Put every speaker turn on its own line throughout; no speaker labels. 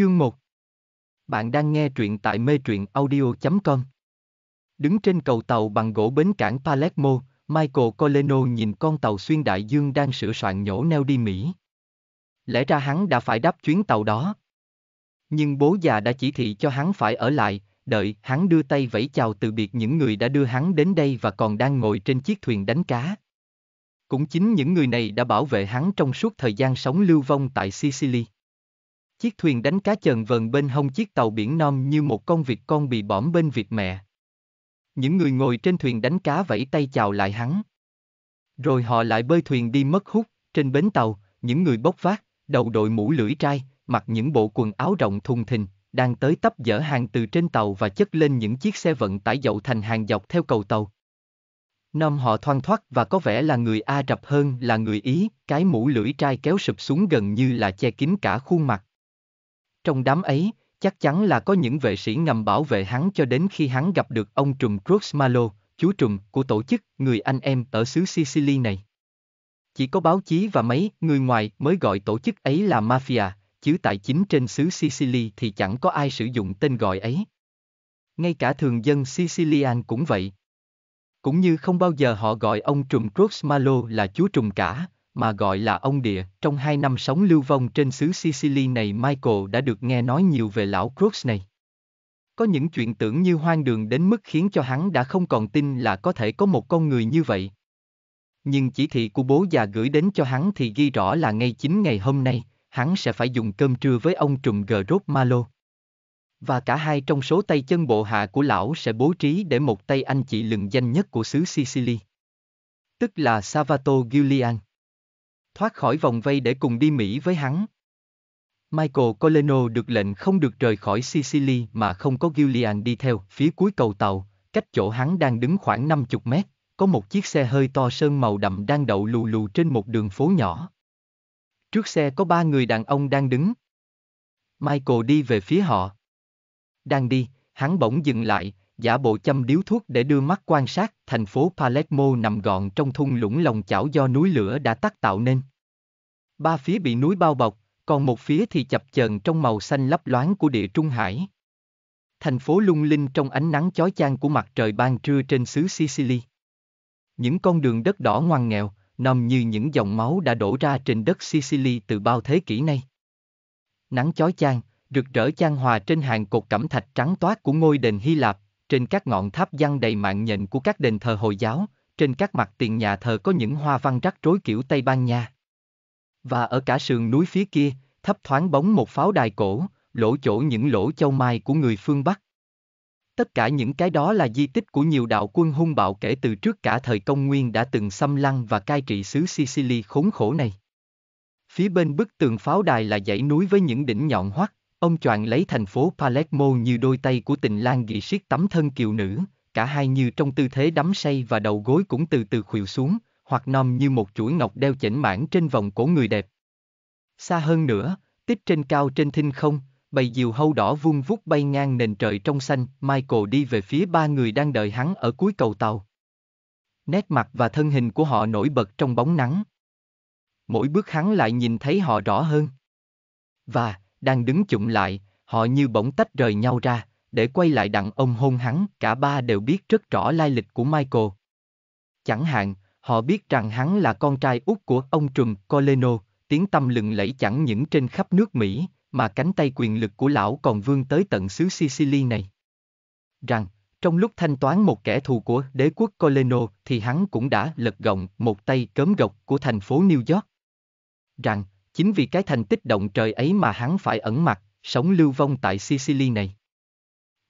Chương 1 Bạn đang nghe truyện tại mê truyện audio.com Đứng trên cầu tàu bằng gỗ bến cảng Palermo, Michael Coleno nhìn con tàu xuyên đại dương đang sửa soạn nhổ neo đi Mỹ. Lẽ ra hắn đã phải đáp chuyến tàu đó. Nhưng bố già đã chỉ thị cho hắn phải ở lại, đợi hắn đưa tay vẫy chào từ biệt những người đã đưa hắn đến đây và còn đang ngồi trên chiếc thuyền đánh cá. Cũng chính những người này đã bảo vệ hắn trong suốt thời gian sống lưu vong tại Sicily. Chiếc thuyền đánh cá chần vờn bên hông chiếc tàu biển non như một con vịt con bị bỏm bên vịt mẹ. Những người ngồi trên thuyền đánh cá vẫy tay chào lại hắn. Rồi họ lại bơi thuyền đi mất hút, trên bến tàu, những người bốc vác, đầu đội mũ lưỡi trai, mặc những bộ quần áo rộng thùng thình, đang tới tấp dỡ hàng từ trên tàu và chất lên những chiếc xe vận tải dậu thành hàng dọc theo cầu tàu. Nom họ thoăn thoắt và có vẻ là người a Rập hơn là người Ý, cái mũ lưỡi trai kéo sụp xuống gần như là che kín cả khuôn mặt. Trong đám ấy, chắc chắn là có những vệ sĩ ngầm bảo vệ hắn cho đến khi hắn gặp được ông trùm Cruz Malo, chú trùm của tổ chức Người Anh Em ở xứ Sicily này. Chỉ có báo chí và mấy người ngoài mới gọi tổ chức ấy là mafia, chứ tại chính trên xứ Sicily thì chẳng có ai sử dụng tên gọi ấy. Ngay cả thường dân Sicilian cũng vậy. Cũng như không bao giờ họ gọi ông trùm Cruz Malo là chú trùm cả, mà gọi là ông địa. Trong hai năm sống lưu vong trên xứ Sicily này Michael đã được nghe nói nhiều về lão Crooks này. Có những chuyện tưởng như hoang đường đến mức khiến cho hắn đã không còn tin là có thể có một con người như vậy. Nhưng chỉ thị của bố già gửi đến cho hắn thì ghi rõ là ngay chính ngày hôm nay, hắn sẽ phải dùng cơm trưa với ông trùm Gerard Malo. Và cả hai trong số tay chân bộ hạ của lão sẽ bố trí để một tay anh chị lừng danh nhất của xứ Sicily. Tức là Savato Giulian thoát khỏi vòng vây để cùng đi Mỹ với hắn. Michael Coleno được lệnh không được rời khỏi Sicily mà không có Gillian đi theo, phía cuối cầu tàu, cách chỗ hắn đang đứng khoảng 50 mét, có một chiếc xe hơi to sơn màu đậm đang đậu lù lù trên một đường phố nhỏ. Trước xe có ba người đàn ông đang đứng. Michael đi về phía họ. Đang đi, hắn bỗng dừng lại, giả bộ châm điếu thuốc để đưa mắt quan sát, thành phố Palermo nằm gọn trong thung lũng lòng chảo do núi lửa đã tắt tạo nên. Ba phía bị núi bao bọc, còn một phía thì chập chờn trong màu xanh lấp loáng của địa Trung Hải. Thành phố lung linh trong ánh nắng chói chang của mặt trời ban trưa trên xứ Sicily. Những con đường đất đỏ ngoan nghèo, nằm như những dòng máu đã đổ ra trên đất Sicily từ bao thế kỷ nay. Nắng chói chang, rực rỡ chan hòa trên hàng cột cẩm thạch trắng toát của ngôi đền Hy Lạp, trên các ngọn tháp giăng đầy mạng nhện của các đền thờ Hồi giáo, trên các mặt tiền nhà thờ có những hoa văn rắc rối kiểu Tây Ban Nha. Và ở cả sườn núi phía kia, thấp thoáng bóng một pháo đài cổ, lỗ chỗ những lỗ châu mai của người phương Bắc. Tất cả những cái đó là di tích của nhiều đạo quân hung bạo kể từ trước cả thời công nguyên đã từng xâm lăng và cai trị xứ Sicily khốn khổ này. Phía bên bức tường pháo đài là dãy núi với những đỉnh nhọn hoắt, Ông choàng lấy thành phố Palermo như đôi tay của tình lang ghi siết tấm thân kiều nữ, cả hai như trong tư thế đắm say và đầu gối cũng từ từ khuỵu xuống, hoặc nằm như một chuỗi ngọc đeo chỉnh mãn trên vòng cổ người đẹp. Xa hơn nữa, tích trên cao trên thinh không, bầy diều hâu đỏ vung vút bay ngang nền trời trong xanh, Michael đi về phía ba người đang đợi hắn ở cuối cầu tàu. Nét mặt và thân hình của họ nổi bật trong bóng nắng. Mỗi bước hắn lại nhìn thấy họ rõ hơn. Và, đang đứng chụm lại, họ như bỗng tách rời nhau ra, để quay lại đặng ông hôn hắn. Cả ba đều biết rất rõ lai lịch của Michael. Chẳng hạn, họ biết rằng hắn là con trai út của ông Trùm Coleno, tiếng tâm lừng lẫy chẳng những trên khắp nước Mỹ, mà cánh tay quyền lực của lão còn vươn tới tận xứ Sicily này. Rằng, trong lúc thanh toán một kẻ thù của đế quốc Coleno thì hắn cũng đã lật gọng một tay cấm gộc của thành phố New York. Rằng, chính vì cái thành tích động trời ấy mà hắn phải ẩn mặt, sống lưu vong tại Sicily này.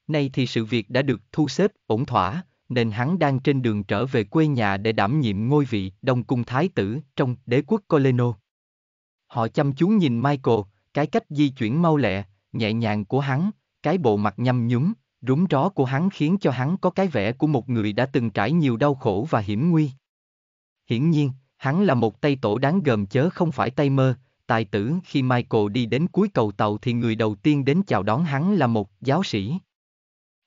Nay thì sự việc đã được thu xếp, ổn thỏa, nên hắn đang trên đường trở về quê nhà để đảm nhiệm ngôi vị Đông Cung Thái Tử trong đế quốc Coleno. Họ chăm chú nhìn Michael, cái cách di chuyển mau lẹ, nhẹ nhàng của hắn, cái bộ mặt nhăm nhúm, rúng ró của hắn khiến cho hắn có cái vẻ của một người đã từng trải nhiều đau khổ và hiểm nguy. Hiển nhiên, hắn là một tay tổ đáng gờm chớ không phải tay mơ, tài tử khi Michael đi đến cuối cầu tàu thì người đầu tiên đến chào đón hắn là một giáo sĩ.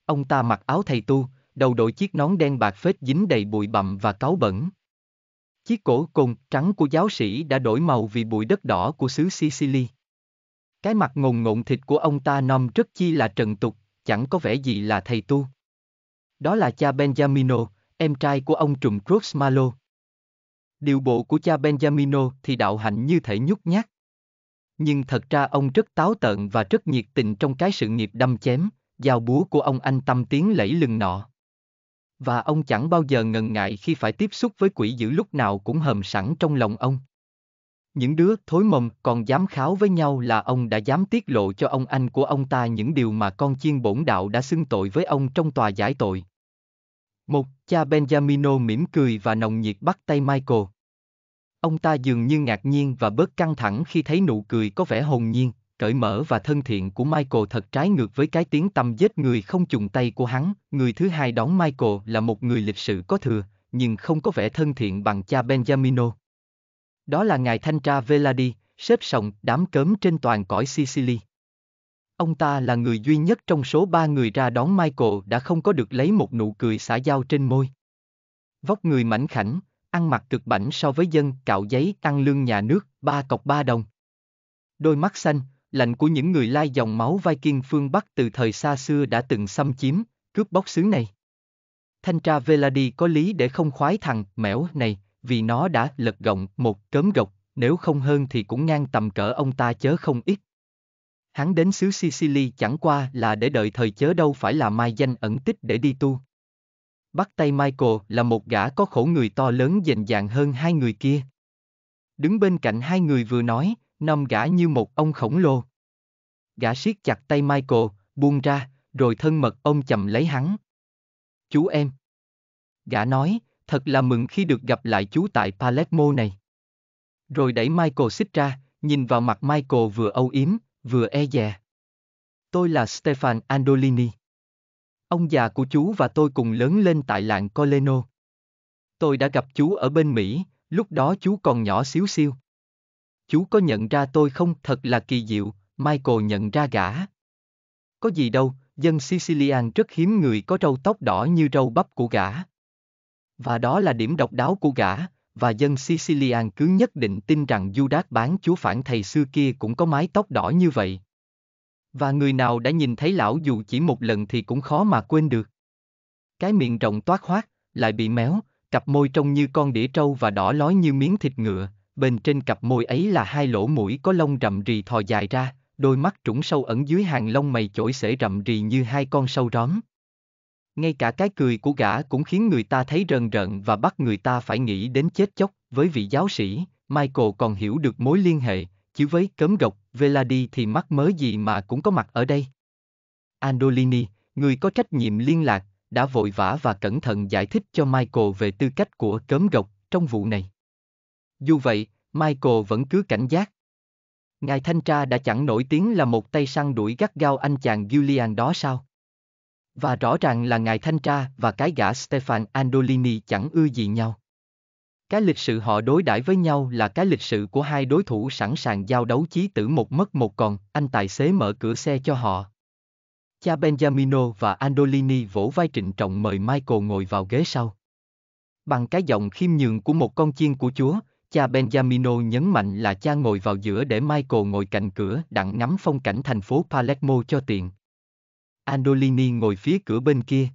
Ông ta mặc áo thầy tu, đầu đội chiếc nón đen bạc phết dính đầy bụi bặm và cáu bẩn. Chiếc cổ cồn trắng của giáo sĩ đã đổi màu vì bụi đất đỏ của xứ Sicily. Cái mặt ngồn ngộn thịt của ông ta nom rất chi là trần tục, chẳng có vẻ gì là thầy tu. Đó là cha Benjamino, em trai của ông trùm Cruz Malo. Điều bộ của cha Benjamino thì đạo hạnh như thể nhút nhát. Nhưng thật ra ông rất táo tợn và rất nhiệt tình trong cái sự nghiệp đâm chém, giao búa của ông anh tâm tiếng lẫy lừng nọ. Và ông chẳng bao giờ ngần ngại khi phải tiếp xúc với quỷ dữ lúc nào cũng hầm sẵn trong lòng ông. Những đứa thối mồm còn dám kháo với nhau là ông đã dám tiết lộ cho ông anh của ông ta những điều mà con chiên bổn đạo đã xưng tội với ông trong tòa giải tội. Một, cha Benjamino mỉm cười và nồng nhiệt bắt tay Michael. Ông ta dường như ngạc nhiên và bớt căng thẳng khi thấy nụ cười có vẻ hồn nhiên, cởi mở và thân thiện của Michael thật trái ngược với cái tiếng tâm giết người không trùng tay của hắn. Người thứ hai đón Michael là một người lịch sự có thừa, nhưng không có vẻ thân thiện bằng cha Benjamino. Đó là ngài thanh tra Veladi, xếp sòng đám cớm trên toàn cõi Sicily. Ông ta là người duy nhất trong số ba người ra đón Michael đã không có được lấy một nụ cười xã giao trên môi. Vóc người mảnh khảnh, ăn mặc cực bảnh so với dân, cạo giấy, tăng lương nhà nước, ba cọc ba đồng. Đôi mắt xanh, lạnh của những người lai dòng máu Viking phương Bắc từ thời xa xưa đã từng xâm chiếm, cướp bóc xứ này. Thanh tra Veladi có lý để không khoái thằng mẻo này, vì nó đã lật gọng một cớm gộc, nếu không hơn thì cũng ngang tầm cỡ ông ta chớ không ít. Hắn đến xứ Sicily chẳng qua là để đợi thời chớ đâu phải là mai danh ẩn tích để đi tu. Bắt tay Michael là một gã có khổ người to lớn dành dạng hơn hai người kia. Đứng bên cạnh hai người vừa nói, năm gã như một ông khổng lồ. Gã siết chặt tay Michael, buông ra, rồi thân mật ông chậm lấy hắn. Chú em. Gã nói, thật là mừng khi được gặp lại chú tại Palermo này. Rồi đẩy Michael xích ra, nhìn vào mặt Michael vừa âu yếm, vừa e dè. Tôi là Stefan Andolini. Ông già của chú và tôi cùng lớn lên tại làng Coleno. Tôi đã gặp chú ở bên Mỹ, lúc đó chú còn nhỏ xíu xiu. Chú có nhận ra tôi không? Thật là kỳ diệu, Michael nhận ra gã. Có gì đâu, dân Sicilian rất hiếm người có râu tóc đỏ như râu bắp của gã. Và đó là điểm độc đáo của gã, và dân Sicilian cứ nhất định tin rằng Judas bán chú phản thầy xưa kia cũng có mái tóc đỏ như vậy. Và người nào đã nhìn thấy lão dù chỉ một lần thì cũng khó mà quên được. Cái miệng rộng toát hoác, lại bị méo, cặp môi trông như con đĩa trâu và đỏ lói như miếng thịt ngựa, bên trên cặp môi ấy là hai lỗ mũi có lông rậm rì thò dài ra, đôi mắt trũng sâu ẩn dưới hàng lông mày chổi xể rậm rì như hai con sâu róm. Ngay cả cái cười của gã cũng khiến người ta thấy rần rợn và bắt người ta phải nghĩ đến chết chóc, với vị giáo sĩ, Michael còn hiểu được mối liên hệ, chứ với cấm gộc, Veladi thì mắc mớ gì mà cũng có mặt ở đây. Andolini, người có trách nhiệm liên lạc, đã vội vã và cẩn thận giải thích cho Michael về tư cách của cấm gộc trong vụ này. Dù vậy, Michael vẫn cứ cảnh giác. Ngài thanh tra đã chẳng nổi tiếng là một tay săn đuổi gắt gao anh chàng Julian đó sao? Và rõ ràng là ngài thanh tra và cái gã Stefan Andolini chẳng ưa gì nhau. Cái lịch sự họ đối đãi với nhau là cái lịch sự của hai đối thủ sẵn sàng giao đấu chí tử một mất một còn, anh tài xế mở cửa xe cho họ. Cha Benjamino và Andolini vỗ vai trịnh trọng mời Michael ngồi vào ghế sau. Bằng cái giọng khiêm nhường của một con chiên của chúa, cha Benjamino nhấn mạnh là cha ngồi vào giữa để Michael ngồi cạnh cửa đặng ngắm phong cảnh thành phố Palermo cho tiện. Andolini ngồi phía cửa bên kia.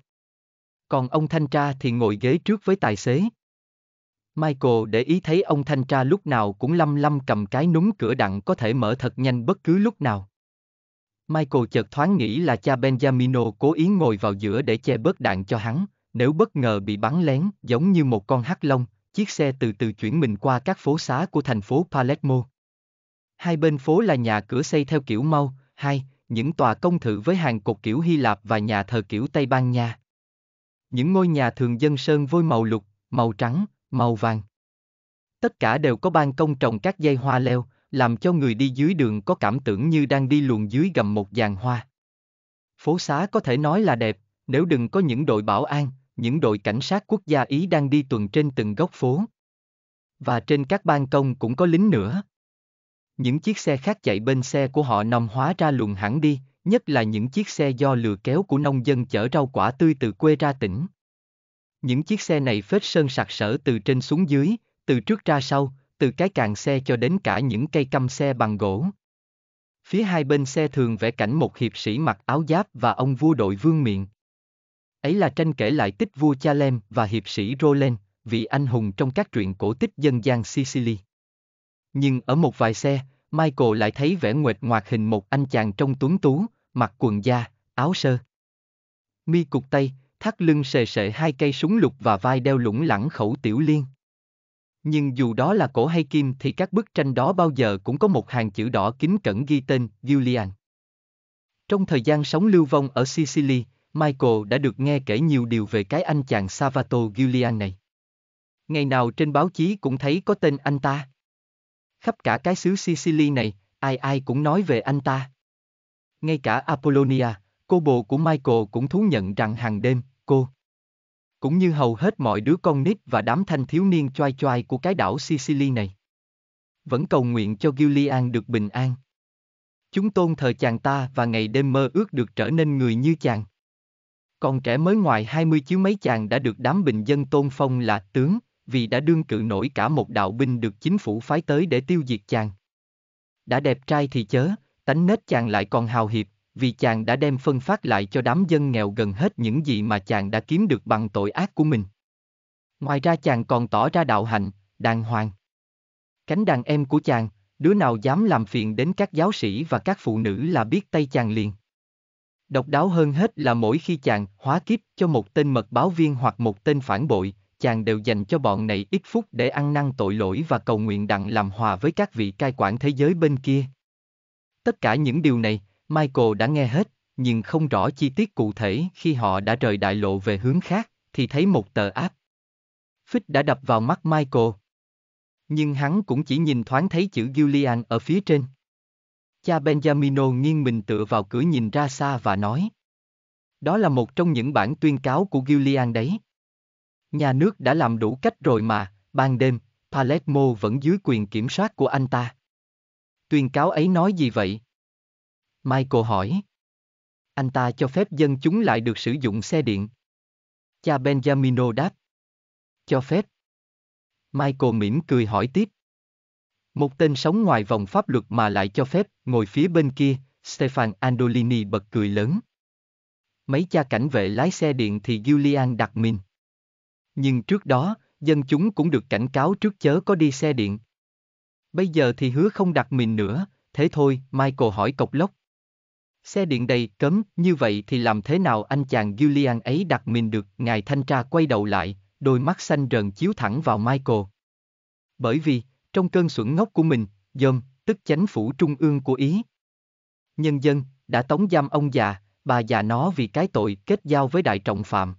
Còn ông thanh tra thì ngồi ghế trước với tài xế. Michael để ý thấy ông thanh tra lúc nào cũng lăm lăm cầm cái núm cửa đặng có thể mở thật nhanh bất cứ lúc nào. Michael chợt thoáng nghĩ là cha Benjamino cố ý ngồi vào giữa để che bớt đạn cho hắn, nếu bất ngờ bị bắn lén giống như một con hắc lông, chiếc xe từ từ chuyển mình qua các phố xá của thành phố Palermo. Hai bên phố là nhà cửa xây theo kiểu mau, hai, những tòa công thự với hàng cột kiểu Hy Lạp và nhà thờ kiểu Tây Ban Nha. Những ngôi nhà thường dân sơn vôi màu lục, màu trắng, màu vàng. Tất cả đều có ban công trồng các dây hoa leo, làm cho người đi dưới đường có cảm tưởng như đang đi luồn dưới gầm một dàn hoa. Phố xá có thể nói là đẹp, nếu đừng có những đội bảo an, những đội cảnh sát quốc gia Ý đang đi tuần trên từng góc phố. Và trên các ban công cũng có lính nữa. Những chiếc xe khác chạy bên xe của họ nằm hóa ra luồn hẳn đi, nhất là những chiếc xe do lừa kéo của nông dân chở rau quả tươi từ quê ra tỉnh. Những chiếc xe này phết sơn sặc sỡ từ trên xuống dưới, từ trước ra sau, từ cái càng xe cho đến cả những cây căm xe bằng gỗ. Phía hai bên xe thường vẽ cảnh một hiệp sĩ mặc áo giáp và ông vua đội vương miện. Ấy là tranh kể lại tích vua Chalem và hiệp sĩ Roland, vị anh hùng trong các truyện cổ tích dân gian Sicily. Nhưng ở một vài xe, Michael lại thấy vẻ nguệt ngoạc hình một anh chàng trong tuấn tú, mặc quần da, áo sơ. Mi cục tay, thắt lưng sề sệ hai cây súng lục và vai đeo lủng lẳng khẩu tiểu liên. Nhưng dù đó là cổ hay kim thì các bức tranh đó bao giờ cũng có một hàng chữ đỏ kính cẩn ghi tên Julian. Trong thời gian sống lưu vong ở Sicily, Michael đã được nghe kể nhiều điều về cái anh chàng Savato Julian này. Ngày nào trên báo chí cũng thấy có tên anh ta. Khắp cả cái xứ Sicily này, ai ai cũng nói về anh ta. Ngay cả Apollonia, Cô bồ của Michael cũng thú nhận rằng hàng đêm, cô cũng như hầu hết mọi đứa con nít và đám thanh thiếu niên choai choai của cái đảo Sicily này. Vẫn cầu nguyện cho Gillian được bình an. Chúng tôn thờ chàng ta và ngày đêm mơ ước được trở nên người như chàng. Còn trẻ mới ngoài 20 chứ mấy chàng đã được đám bình dân tôn phong là tướng, vì đã đương cự nổi cả một đạo binh được chính phủ phái tới để tiêu diệt chàng. Đã đẹp trai thì chớ, tánh nết chàng lại còn hào hiệp, vì chàng đã đem phân phát lại cho đám dân nghèo gần hết những gì mà chàng đã kiếm được bằng tội ác của mình. Ngoài ra chàng còn tỏ ra đạo hạnh, đàng hoàng. Cánh đàn em của chàng, đứa nào dám làm phiền đến các giáo sĩ và các phụ nữ là biết tay chàng liền. Độc đáo hơn hết là mỗi khi chàng hóa kiếp cho một tên mật báo viên hoặc một tên phản bội, chàng đều dành cho bọn này ít phút để ăn năn tội lỗi và cầu nguyện đặng làm hòa với các vị cai quản thế giới bên kia. Tất cả những điều này, Michael đã nghe hết, nhưng không rõ chi tiết cụ thể khi họ đã rời đại lộ về hướng khác, thì thấy một tờ áp. Phích đã đập vào mắt Michael. Nhưng hắn cũng chỉ nhìn thoáng thấy chữ Gillian ở phía trên. Cha Benjamino nghiêng mình tựa vào cửa nhìn ra xa và nói. Đó là một trong những bản tuyên cáo của Gillian đấy. Nhà nước đã làm đủ cách rồi mà, ban đêm, Palermo vẫn dưới quyền kiểm soát của anh ta. Tuyên cáo ấy nói gì vậy? Michael hỏi. Anh ta cho phép dân chúng lại được sử dụng xe điện. Cha Benjamino đáp. Cho phép. Michael mỉm cười hỏi tiếp. Một tên sống ngoài vòng pháp luật mà lại cho phép, ngồi phía bên kia, Stefan Andolini bật cười lớn. Mấy cha cảnh vệ lái xe điện thì Julian đặt mình. Nhưng trước đó, dân chúng cũng được cảnh cáo trước chớ có đi xe điện. Bây giờ thì hứa không đặt mình nữa, thế thôi, Michael hỏi cộc lốc. Xe điện đầy cấm, như vậy thì làm thế nào anh chàng Julian ấy đặt mình được, ngài thanh tra quay đầu lại, đôi mắt xanh rờn chiếu thẳng vào Michael. Bởi vì, trong cơn xuẩn ngốc của mình, dôm, tức chánh phủ trung ương của Ý. Nhân dân, đã tống giam ông già, bà già nó vì cái tội kết giao với đại trọng phạm.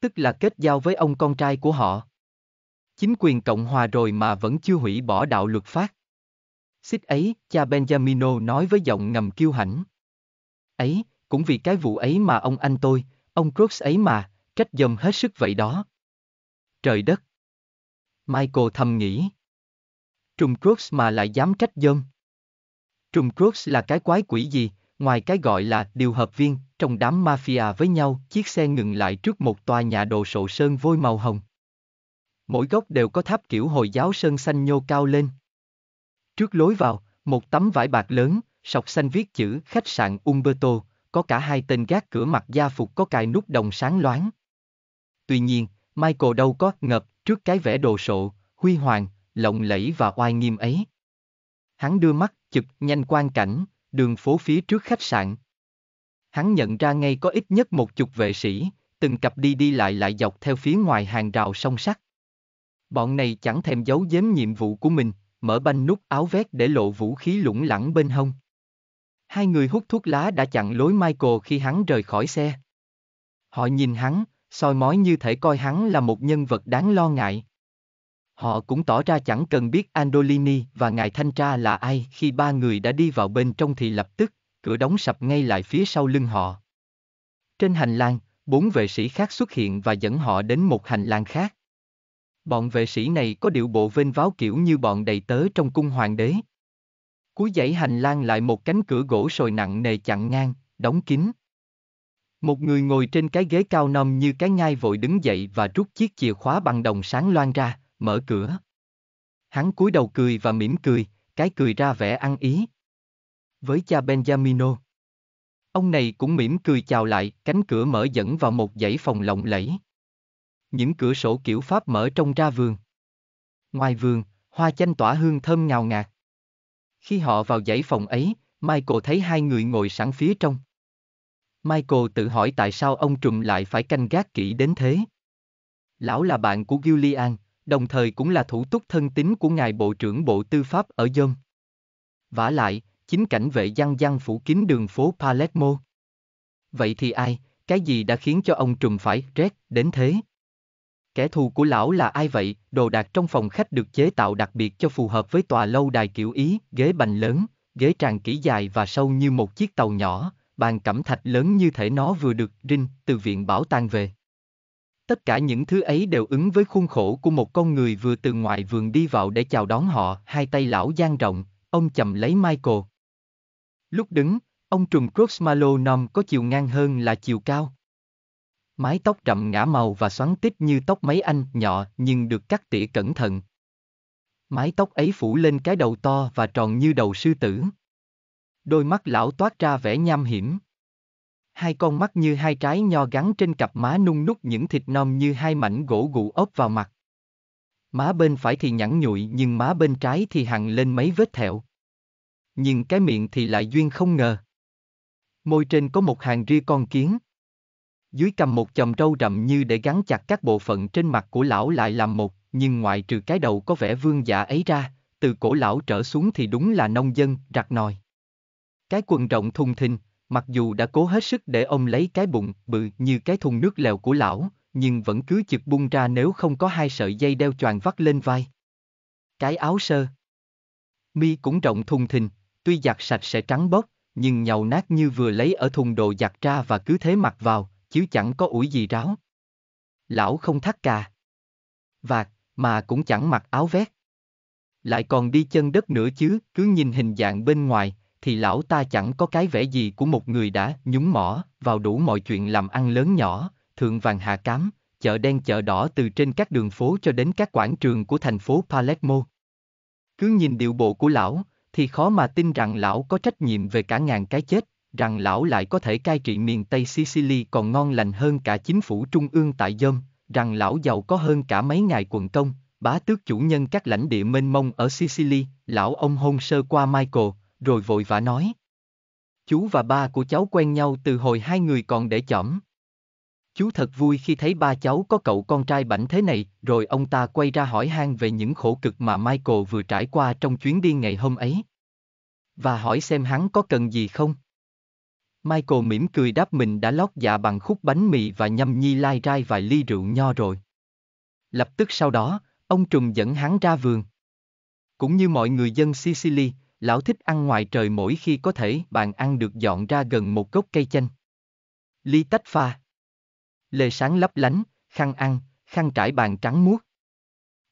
Tức là kết giao với ông con trai của họ. Chính quyền Cộng Hòa rồi mà vẫn chưa hủy bỏ đạo luật pháp. Xích ấy, cha Benjamino nói với giọng ngầm kiêu hãnh ấy, cũng vì cái vụ ấy mà ông anh tôi, ông Crooks ấy mà, trách dầm hết sức vậy đó. Trời đất! Michael thầm nghĩ. Trùng Crooks mà lại dám trách dâm. Trùng Crooks là cái quái quỷ gì, ngoài cái gọi là điều hợp viên, trong đám mafia với nhau, chiếc xe ngừng lại trước một tòa nhà đồ sộ sơn vôi màu hồng. Mỗi góc đều có tháp kiểu Hồi giáo sơn xanh nhô cao lên. Trước lối vào, một tấm vải bạc lớn, sọc xanh viết chữ khách sạn Umberto, có cả hai tên gác cửa mặt gia phục có cài nút đồng sáng loáng. Tuy nhiên, Michael đâu có ngập trước cái vẻ đồ sộ, huy hoàng, lộng lẫy và oai nghiêm ấy. Hắn đưa mắt chụp nhanh quan cảnh, đường phố phía trước khách sạn. Hắn nhận ra ngay có ít nhất một chục vệ sĩ, từng cặp đi đi lại lại dọc theo phía ngoài hàng rào song sắt. Bọn này chẳng thèm giấu giếm nhiệm vụ của mình, mở banh nút áo vét để lộ vũ khí lủng lẳng bên hông. Hai người hút thuốc lá đã chặn lối Michael khi hắn rời khỏi xe. Họ nhìn hắn, soi mói như thể coi hắn là một nhân vật đáng lo ngại. Họ cũng tỏ ra chẳng cần biết Andolini và ngài thanh tra là ai khi ba người đã đi vào bên trong thì lập tức, cửa đóng sập ngay lại phía sau lưng họ. Trên hành lang, bốn vệ sĩ khác xuất hiện và dẫn họ đến một hành lang khác. Bọn vệ sĩ này có điệu bộ vênh váo kiểu như bọn đầy tớ trong cung hoàng đế. Cuối dãy hành lang lại một cánh cửa gỗ sồi nặng nề chặn ngang, đóng kín. Một người ngồi trên cái ghế cao nom như cái ngai vội đứng dậy và rút chiếc chìa khóa bằng đồng sáng loan ra, mở cửa. Hắn cúi đầu cười và mỉm cười, cái cười ra vẻ ăn ý. Với cha Benjamino. Ông này cũng mỉm cười chào lại, cánh cửa mở dẫn vào một dãy phòng lộng lẫy. Những cửa sổ kiểu Pháp mở trông ra vườn. Ngoài vườn, hoa chanh tỏa hương thơm ngào ngạt. Khi họ vào dãy phòng ấy, Michael thấy hai người ngồi sẵn phía trong. Michael tự hỏi tại sao ông trùm lại phải canh gác kỹ đến thế. Lão là bạn của Gillian, đồng thời cũng là thủ túc thân tín của ngài Bộ trưởng Bộ Tư pháp ở Dơm. Vả lại, chính cảnh vệ giăng giăng phủ kín đường phố Palermo. Vậy thì ai, cái gì đã khiến cho ông trùm phải rét đến thế? Kẻ thù của lão là ai vậy? Đồ đạc trong phòng khách được chế tạo đặc biệt cho phù hợp với tòa lâu đài kiểu Ý, ghế bành lớn, ghế tràn kỹ dài và sâu như một chiếc tàu nhỏ, bàn cẩm thạch lớn như thể nó vừa được rinh từ viện bảo tàng về. Tất cả những thứ ấy đều ứng với khuôn khổ của một con người vừa từ ngoài vườn đi vào để chào đón họ, hai tay lão dang rộng, ông chậm lấy Michael. Lúc đứng, ông trùm Crosmalo nom có chiều ngang hơn là chiều cao mái tóc rậm ngã màu và xoắn tít như tóc mấy anh nhỏ nhưng được cắt tỉa cẩn thận. Mái tóc ấy phủ lên cái đầu to và tròn như đầu sư tử. Đôi mắt lão toát ra vẻ nham hiểm. Hai con mắt như hai trái nho gắn trên cặp má nung nút những thịt non như hai mảnh gỗ gụ ốp vào mặt. Má bên phải thì nhẵn nhụi nhưng má bên trái thì hằn lên mấy vết thẹo. Nhưng cái miệng thì lại duyên không ngờ. Môi trên có một hàng ria con kiến dưới cầm một chòm râu rậm như để gắn chặt các bộ phận trên mặt của lão lại làm một, nhưng ngoại trừ cái đầu có vẻ vương giả ấy ra, từ cổ lão trở xuống thì đúng là nông dân, rạc nòi. Cái quần rộng thùng thình, mặc dù đã cố hết sức để ông lấy cái bụng bự như cái thùng nước lèo của lão, nhưng vẫn cứ chực bung ra nếu không có hai sợi dây đeo choàng vắt lên vai. Cái áo sơ. Mi cũng rộng thùng thình, tuy giặt sạch sẽ trắng bóc, nhưng nhàu nát như vừa lấy ở thùng đồ giặt ra và cứ thế mặc vào, chứ chẳng có ủi gì ráo. Lão không thắt cà. Vạt, mà cũng chẳng mặc áo vét. Lại còn đi chân đất nữa chứ, cứ nhìn hình dạng bên ngoài, thì lão ta chẳng có cái vẻ gì của một người đã nhúng mỏ vào đủ mọi chuyện làm ăn lớn nhỏ, thượng vàng hạ cám, chợ đen chợ đỏ từ trên các đường phố cho đến các quảng trường của thành phố Palermo. Cứ nhìn điệu bộ của lão, thì khó mà tin rằng lão có trách nhiệm về cả ngàn cái chết, rằng lão lại có thể cai trị miền Tây Sicily còn ngon lành hơn cả chính phủ trung ương tại Dơm, rằng lão giàu có hơn cả mấy ngài quận công, bá tước chủ nhân các lãnh địa mênh mông ở Sicily, lão ông hôn sơ qua Michael, rồi vội vã nói. Chú và ba của cháu quen nhau từ hồi hai người còn để chỏm. Chú thật vui khi thấy ba cháu có cậu con trai bảnh thế này, rồi ông ta quay ra hỏi han về những khổ cực mà Michael vừa trải qua trong chuyến đi ngày hôm ấy. Và hỏi xem hắn có cần gì không. Michael mỉm cười đáp mình đã lót dạ bằng khúc bánh mì và nhâm nhi lai rai vài ly rượu nho rồi. Lập tức sau đó, ông Trùng dẫn hắn ra vườn. Cũng như mọi người dân Sicily, lão thích ăn ngoài trời mỗi khi có thể bàn ăn được dọn ra gần một gốc cây chanh. Ly tách pha. Lề sáng lấp lánh, khăn ăn, khăn trải bàn trắng muốt.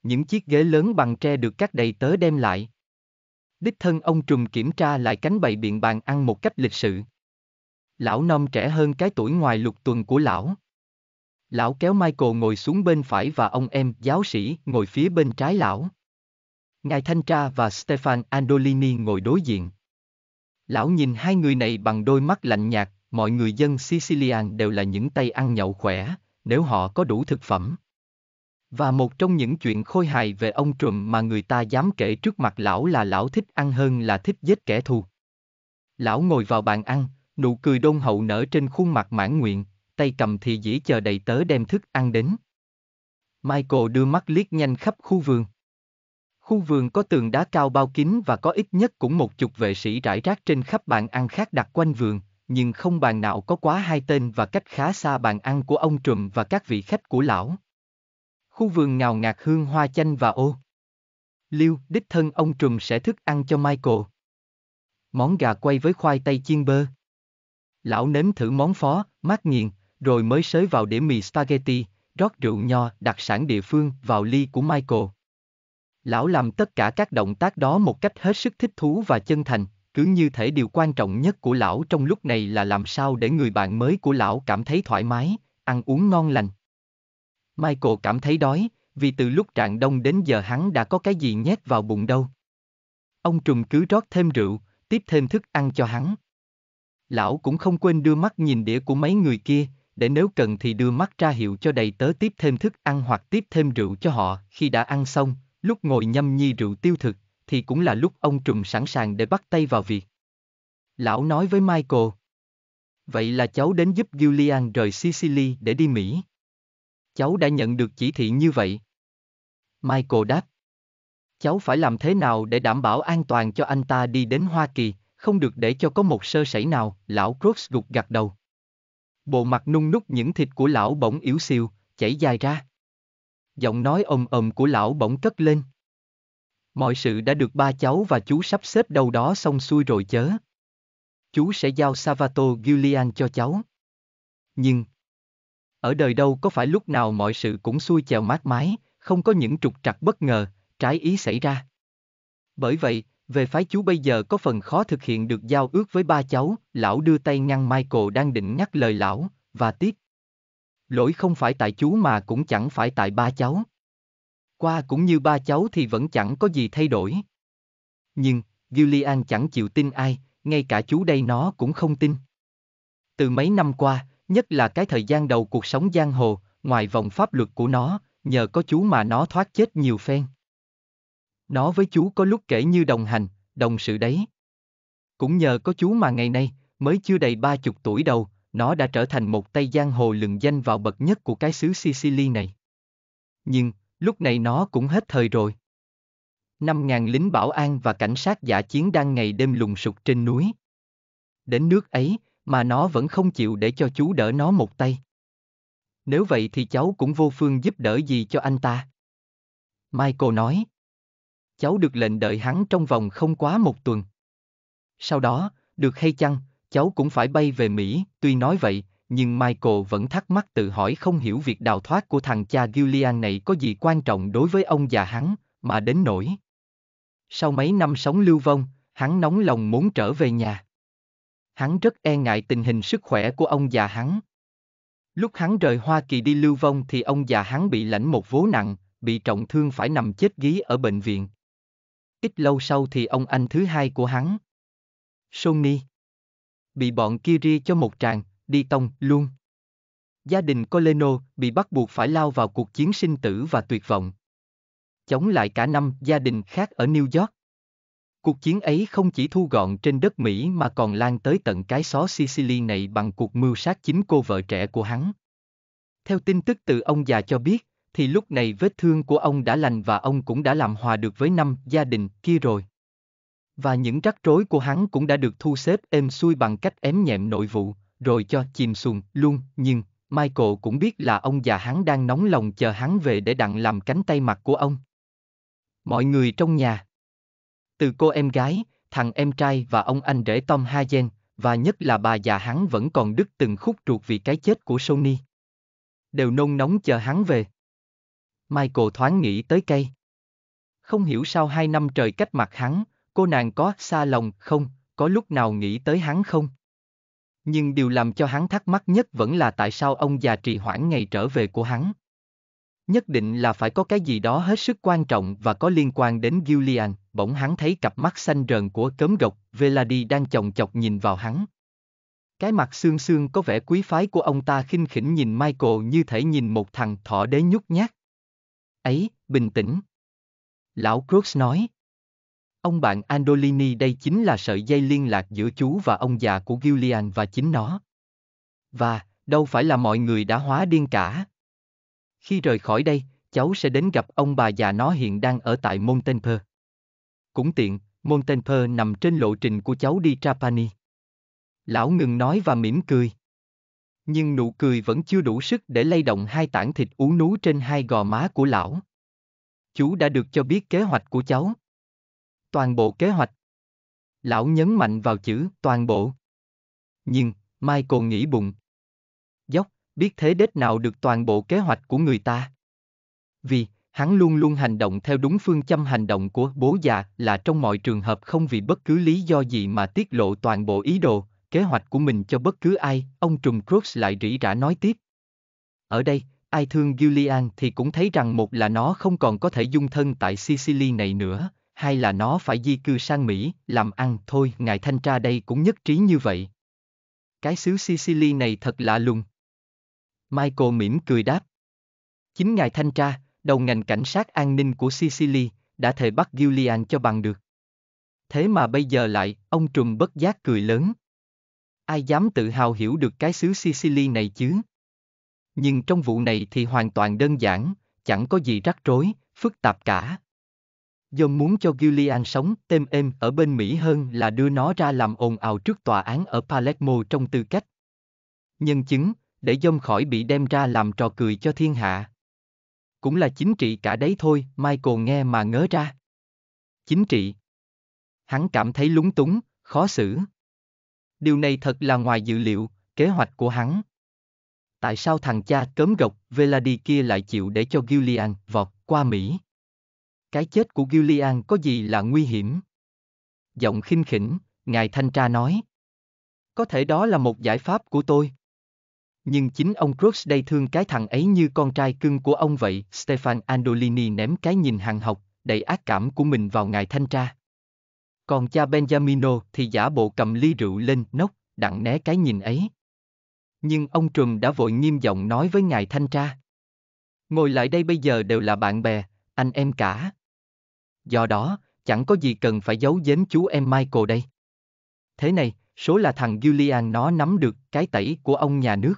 Những chiếc ghế lớn bằng tre được các đầy tớ đem lại. Đích thân ông Trùng kiểm tra lại cánh bày biện bàn ăn một cách lịch sự. Lão Nom trẻ hơn cái tuổi ngoài lục tuần của lão. Lão kéo Michael ngồi xuống bên phải và ông em, giáo sĩ, ngồi phía bên trái lão. Ngài Thanh Tra và Stefan Andolini ngồi đối diện. Lão nhìn hai người này bằng đôi mắt lạnh nhạt, mọi người dân Sicilian đều là những tay ăn nhậu khỏe, nếu họ có đủ thực phẩm. Và một trong những chuyện khôi hài về ông Trùm mà người ta dám kể trước mặt lão là lão thích ăn hơn là thích giết kẻ thù. Lão ngồi vào bàn ăn, Nụ cười đôn hậu nở trên khuôn mặt mãn nguyện, tay cầm thì dĩ chờ đầy tớ đem thức ăn đến. Michael đưa mắt liếc nhanh khắp khu vườn. Khu vườn có tường đá cao bao kín và có ít nhất cũng một chục vệ sĩ rải rác trên khắp bàn ăn khác đặt quanh vườn, nhưng không bàn nào có quá hai tên và cách khá xa bàn ăn của ông Trùm và các vị khách của lão. Khu vườn ngào ngạt hương hoa chanh và ô. Liêu, đích thân ông Trùm sẽ thức ăn cho Michael. Món gà quay với khoai tây chiên bơ. Lão nếm thử món phó, mát nghiền, rồi mới xới vào đĩa mì spaghetti, rót rượu nho đặc sản địa phương vào ly của Michael. Lão làm tất cả các động tác đó một cách hết sức thích thú và chân thành, cứ như thể điều quan trọng nhất của lão trong lúc này là làm sao để người bạn mới của lão cảm thấy thoải mái, ăn uống ngon lành. Michael cảm thấy đói, vì từ lúc trạng đông đến giờ hắn đã có cái gì nhét vào bụng đâu. Ông trùng cứ rót thêm rượu, tiếp thêm thức ăn cho hắn lão cũng không quên đưa mắt nhìn đĩa của mấy người kia, để nếu cần thì đưa mắt ra hiệu cho đầy tớ tiếp thêm thức ăn hoặc tiếp thêm rượu cho họ. Khi đã ăn xong, lúc ngồi nhâm nhi rượu tiêu thực, thì cũng là lúc ông trùm sẵn sàng để bắt tay vào việc. Lão nói với Michael. Vậy là cháu đến giúp Julian rời Sicily để đi Mỹ. Cháu đã nhận được chỉ thị như vậy. Michael đáp. Cháu phải làm thế nào để đảm bảo an toàn cho anh ta đi đến Hoa Kỳ, không được để cho có một sơ sẩy nào, lão Crooks gục gặt đầu. Bộ mặt nung nút những thịt của lão bỗng yếu xìu, chảy dài ra. Giọng nói ồm ồm của lão bỗng cất lên. Mọi sự đã được ba cháu và chú sắp xếp đâu đó xong xuôi rồi chớ. Chú sẽ giao Savato Gillian cho cháu. Nhưng, ở đời đâu có phải lúc nào mọi sự cũng xuôi chèo mát mái, không có những trục trặc bất ngờ, trái ý xảy ra. Bởi vậy, về phái chú bây giờ có phần khó thực hiện được giao ước với ba cháu, lão đưa tay ngăn Michael đang định nhắc lời lão, và tiếp. Lỗi không phải tại chú mà cũng chẳng phải tại ba cháu. Qua cũng như ba cháu thì vẫn chẳng có gì thay đổi. Nhưng, Julian chẳng chịu tin ai, ngay cả chú đây nó cũng không tin. Từ mấy năm qua, nhất là cái thời gian đầu cuộc sống giang hồ, ngoài vòng pháp luật của nó, nhờ có chú mà nó thoát chết nhiều phen. Nó với chú có lúc kể như đồng hành, đồng sự đấy. Cũng nhờ có chú mà ngày nay, mới chưa đầy ba chục tuổi đầu, nó đã trở thành một tay giang hồ lừng danh vào bậc nhất của cái xứ Sicily này. Nhưng, lúc này nó cũng hết thời rồi. Năm ngàn lính bảo an và cảnh sát giả chiến đang ngày đêm lùng sục trên núi. Đến nước ấy, mà nó vẫn không chịu để cho chú đỡ nó một tay. Nếu vậy thì cháu cũng vô phương giúp đỡ gì cho anh ta. Michael nói cháu được lệnh đợi hắn trong vòng không quá một tuần. Sau đó, được hay chăng, cháu cũng phải bay về Mỹ, tuy nói vậy, nhưng Michael vẫn thắc mắc tự hỏi không hiểu việc đào thoát của thằng cha Julian này có gì quan trọng đối với ông già hắn, mà đến nỗi. Sau mấy năm sống lưu vong, hắn nóng lòng muốn trở về nhà. Hắn rất e ngại tình hình sức khỏe của ông già hắn. Lúc hắn rời Hoa Kỳ đi lưu vong thì ông già hắn bị lãnh một vố nặng, bị trọng thương phải nằm chết ghí ở bệnh viện. Ít lâu sau thì ông anh thứ hai của hắn. Sony. Bị bọn kia ri cho một tràng, đi tông, luôn. Gia đình Coleno bị bắt buộc phải lao vào cuộc chiến sinh tử và tuyệt vọng. Chống lại cả năm gia đình khác ở New York. Cuộc chiến ấy không chỉ thu gọn trên đất Mỹ mà còn lan tới tận cái xó Sicily này bằng cuộc mưu sát chính cô vợ trẻ của hắn. Theo tin tức từ ông già cho biết, thì lúc này vết thương của ông đã lành và ông cũng đã làm hòa được với năm gia đình kia rồi. Và những rắc rối của hắn cũng đã được thu xếp êm xuôi bằng cách ém nhẹm nội vụ, rồi cho chìm xuồng luôn, nhưng Michael cũng biết là ông già hắn đang nóng lòng chờ hắn về để đặng làm cánh tay mặt của ông. Mọi người trong nhà. Từ cô em gái, thằng em trai và ông anh rể Tom Hagen, và nhất là bà già hắn vẫn còn đứt từng khúc ruột vì cái chết của Sony. Đều nôn nóng chờ hắn về. Michael thoáng nghĩ tới cây. Không hiểu sao hai năm trời cách mặt hắn, cô nàng có xa lòng không, có lúc nào nghĩ tới hắn không? Nhưng điều làm cho hắn thắc mắc nhất vẫn là tại sao ông già trì hoãn ngày trở về của hắn. Nhất định là phải có cái gì đó hết sức quan trọng và có liên quan đến Julian, bỗng hắn thấy cặp mắt xanh rờn của cấm gộc, Veladi đang chồng chọc nhìn vào hắn. Cái mặt xương xương có vẻ quý phái của ông ta khinh khỉnh nhìn Michael như thể nhìn một thằng thỏ đế nhút nhát ấy, bình tĩnh. Lão Crooks nói. Ông bạn Andolini đây chính là sợi dây liên lạc giữa chú và ông già của Gillian và chính nó. Và, đâu phải là mọi người đã hóa điên cả. Khi rời khỏi đây, cháu sẽ đến gặp ông bà già nó hiện đang ở tại Montenper. Cũng tiện, Montenper nằm trên lộ trình của cháu đi Trapani. Lão ngừng nói và mỉm cười nhưng nụ cười vẫn chưa đủ sức để lay động hai tảng thịt ú nú trên hai gò má của lão. Chú đã được cho biết kế hoạch của cháu. Toàn bộ kế hoạch. Lão nhấn mạnh vào chữ toàn bộ. Nhưng, Mai Michael nghĩ bụng. Dốc, biết thế đết nào được toàn bộ kế hoạch của người ta. Vì, hắn luôn luôn hành động theo đúng phương châm hành động của bố già là trong mọi trường hợp không vì bất cứ lý do gì mà tiết lộ toàn bộ ý đồ, kế hoạch của mình cho bất cứ ai, ông trùm Crooks lại rỉ rả nói tiếp. Ở đây, ai thương Gillian thì cũng thấy rằng một là nó không còn có thể dung thân tại Sicily này nữa, hai là nó phải di cư sang Mỹ, làm ăn thôi, ngài thanh tra đây cũng nhất trí như vậy. Cái xứ Sicily này thật lạ lùng. Michael mỉm cười đáp. Chính ngài thanh tra, đầu ngành cảnh sát an ninh của Sicily, đã thể bắt Gillian cho bằng được. Thế mà bây giờ lại, ông trùm bất giác cười lớn ai dám tự hào hiểu được cái xứ Sicily này chứ? Nhưng trong vụ này thì hoàn toàn đơn giản, chẳng có gì rắc rối, phức tạp cả. John muốn cho Gillian sống êm êm ở bên Mỹ hơn là đưa nó ra làm ồn ào trước tòa án ở Palermo trong tư cách. Nhân chứng, để John khỏi bị đem ra làm trò cười cho thiên hạ. Cũng là chính trị cả đấy thôi, Michael nghe mà ngớ ra. Chính trị. Hắn cảm thấy lúng túng, khó xử điều này thật là ngoài dự liệu, kế hoạch của hắn. Tại sao thằng cha cớm gọc Veladi kia lại chịu để cho Gillian vọt qua Mỹ? Cái chết của Gillian có gì là nguy hiểm? Giọng khinh khỉnh, ngài thanh tra nói. Có thể đó là một giải pháp của tôi. Nhưng chính ông Crooks đây thương cái thằng ấy như con trai cưng của ông vậy, Stefan Andolini ném cái nhìn hàng học, đầy ác cảm của mình vào ngài thanh tra còn cha Benjamino thì giả bộ cầm ly rượu lên nóc, đặng né cái nhìn ấy. Nhưng ông Trùm đã vội nghiêm giọng nói với ngài thanh tra. Ngồi lại đây bây giờ đều là bạn bè, anh em cả. Do đó, chẳng có gì cần phải giấu giếm chú em Michael đây. Thế này, số là thằng Julian nó nắm được cái tẩy của ông nhà nước.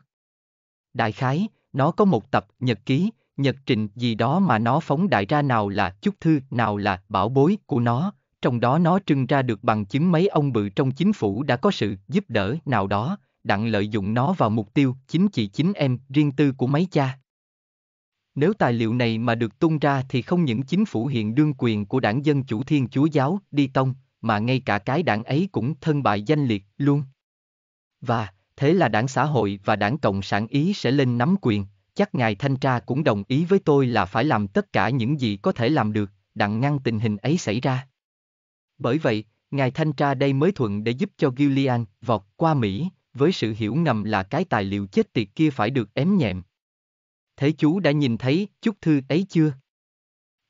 Đại khái, nó có một tập nhật ký, nhật trình gì đó mà nó phóng đại ra nào là chúc thư, nào là bảo bối của nó, trong đó nó trưng ra được bằng chứng mấy ông bự trong chính phủ đã có sự giúp đỡ nào đó, đặng lợi dụng nó vào mục tiêu chính trị chính em riêng tư của mấy cha. Nếu tài liệu này mà được tung ra thì không những chính phủ hiện đương quyền của đảng dân chủ thiên chúa giáo, đi tông, mà ngay cả cái đảng ấy cũng thân bại danh liệt luôn. Và, thế là đảng xã hội và đảng Cộng sản Ý sẽ lên nắm quyền, chắc ngài thanh tra cũng đồng ý với tôi là phải làm tất cả những gì có thể làm được, đặng ngăn tình hình ấy xảy ra. Bởi vậy, ngài thanh tra đây mới thuận để giúp cho Gillian vọt qua Mỹ, với sự hiểu ngầm là cái tài liệu chết tiệt kia phải được ém nhẹm. Thế chú đã nhìn thấy chút thư ấy chưa?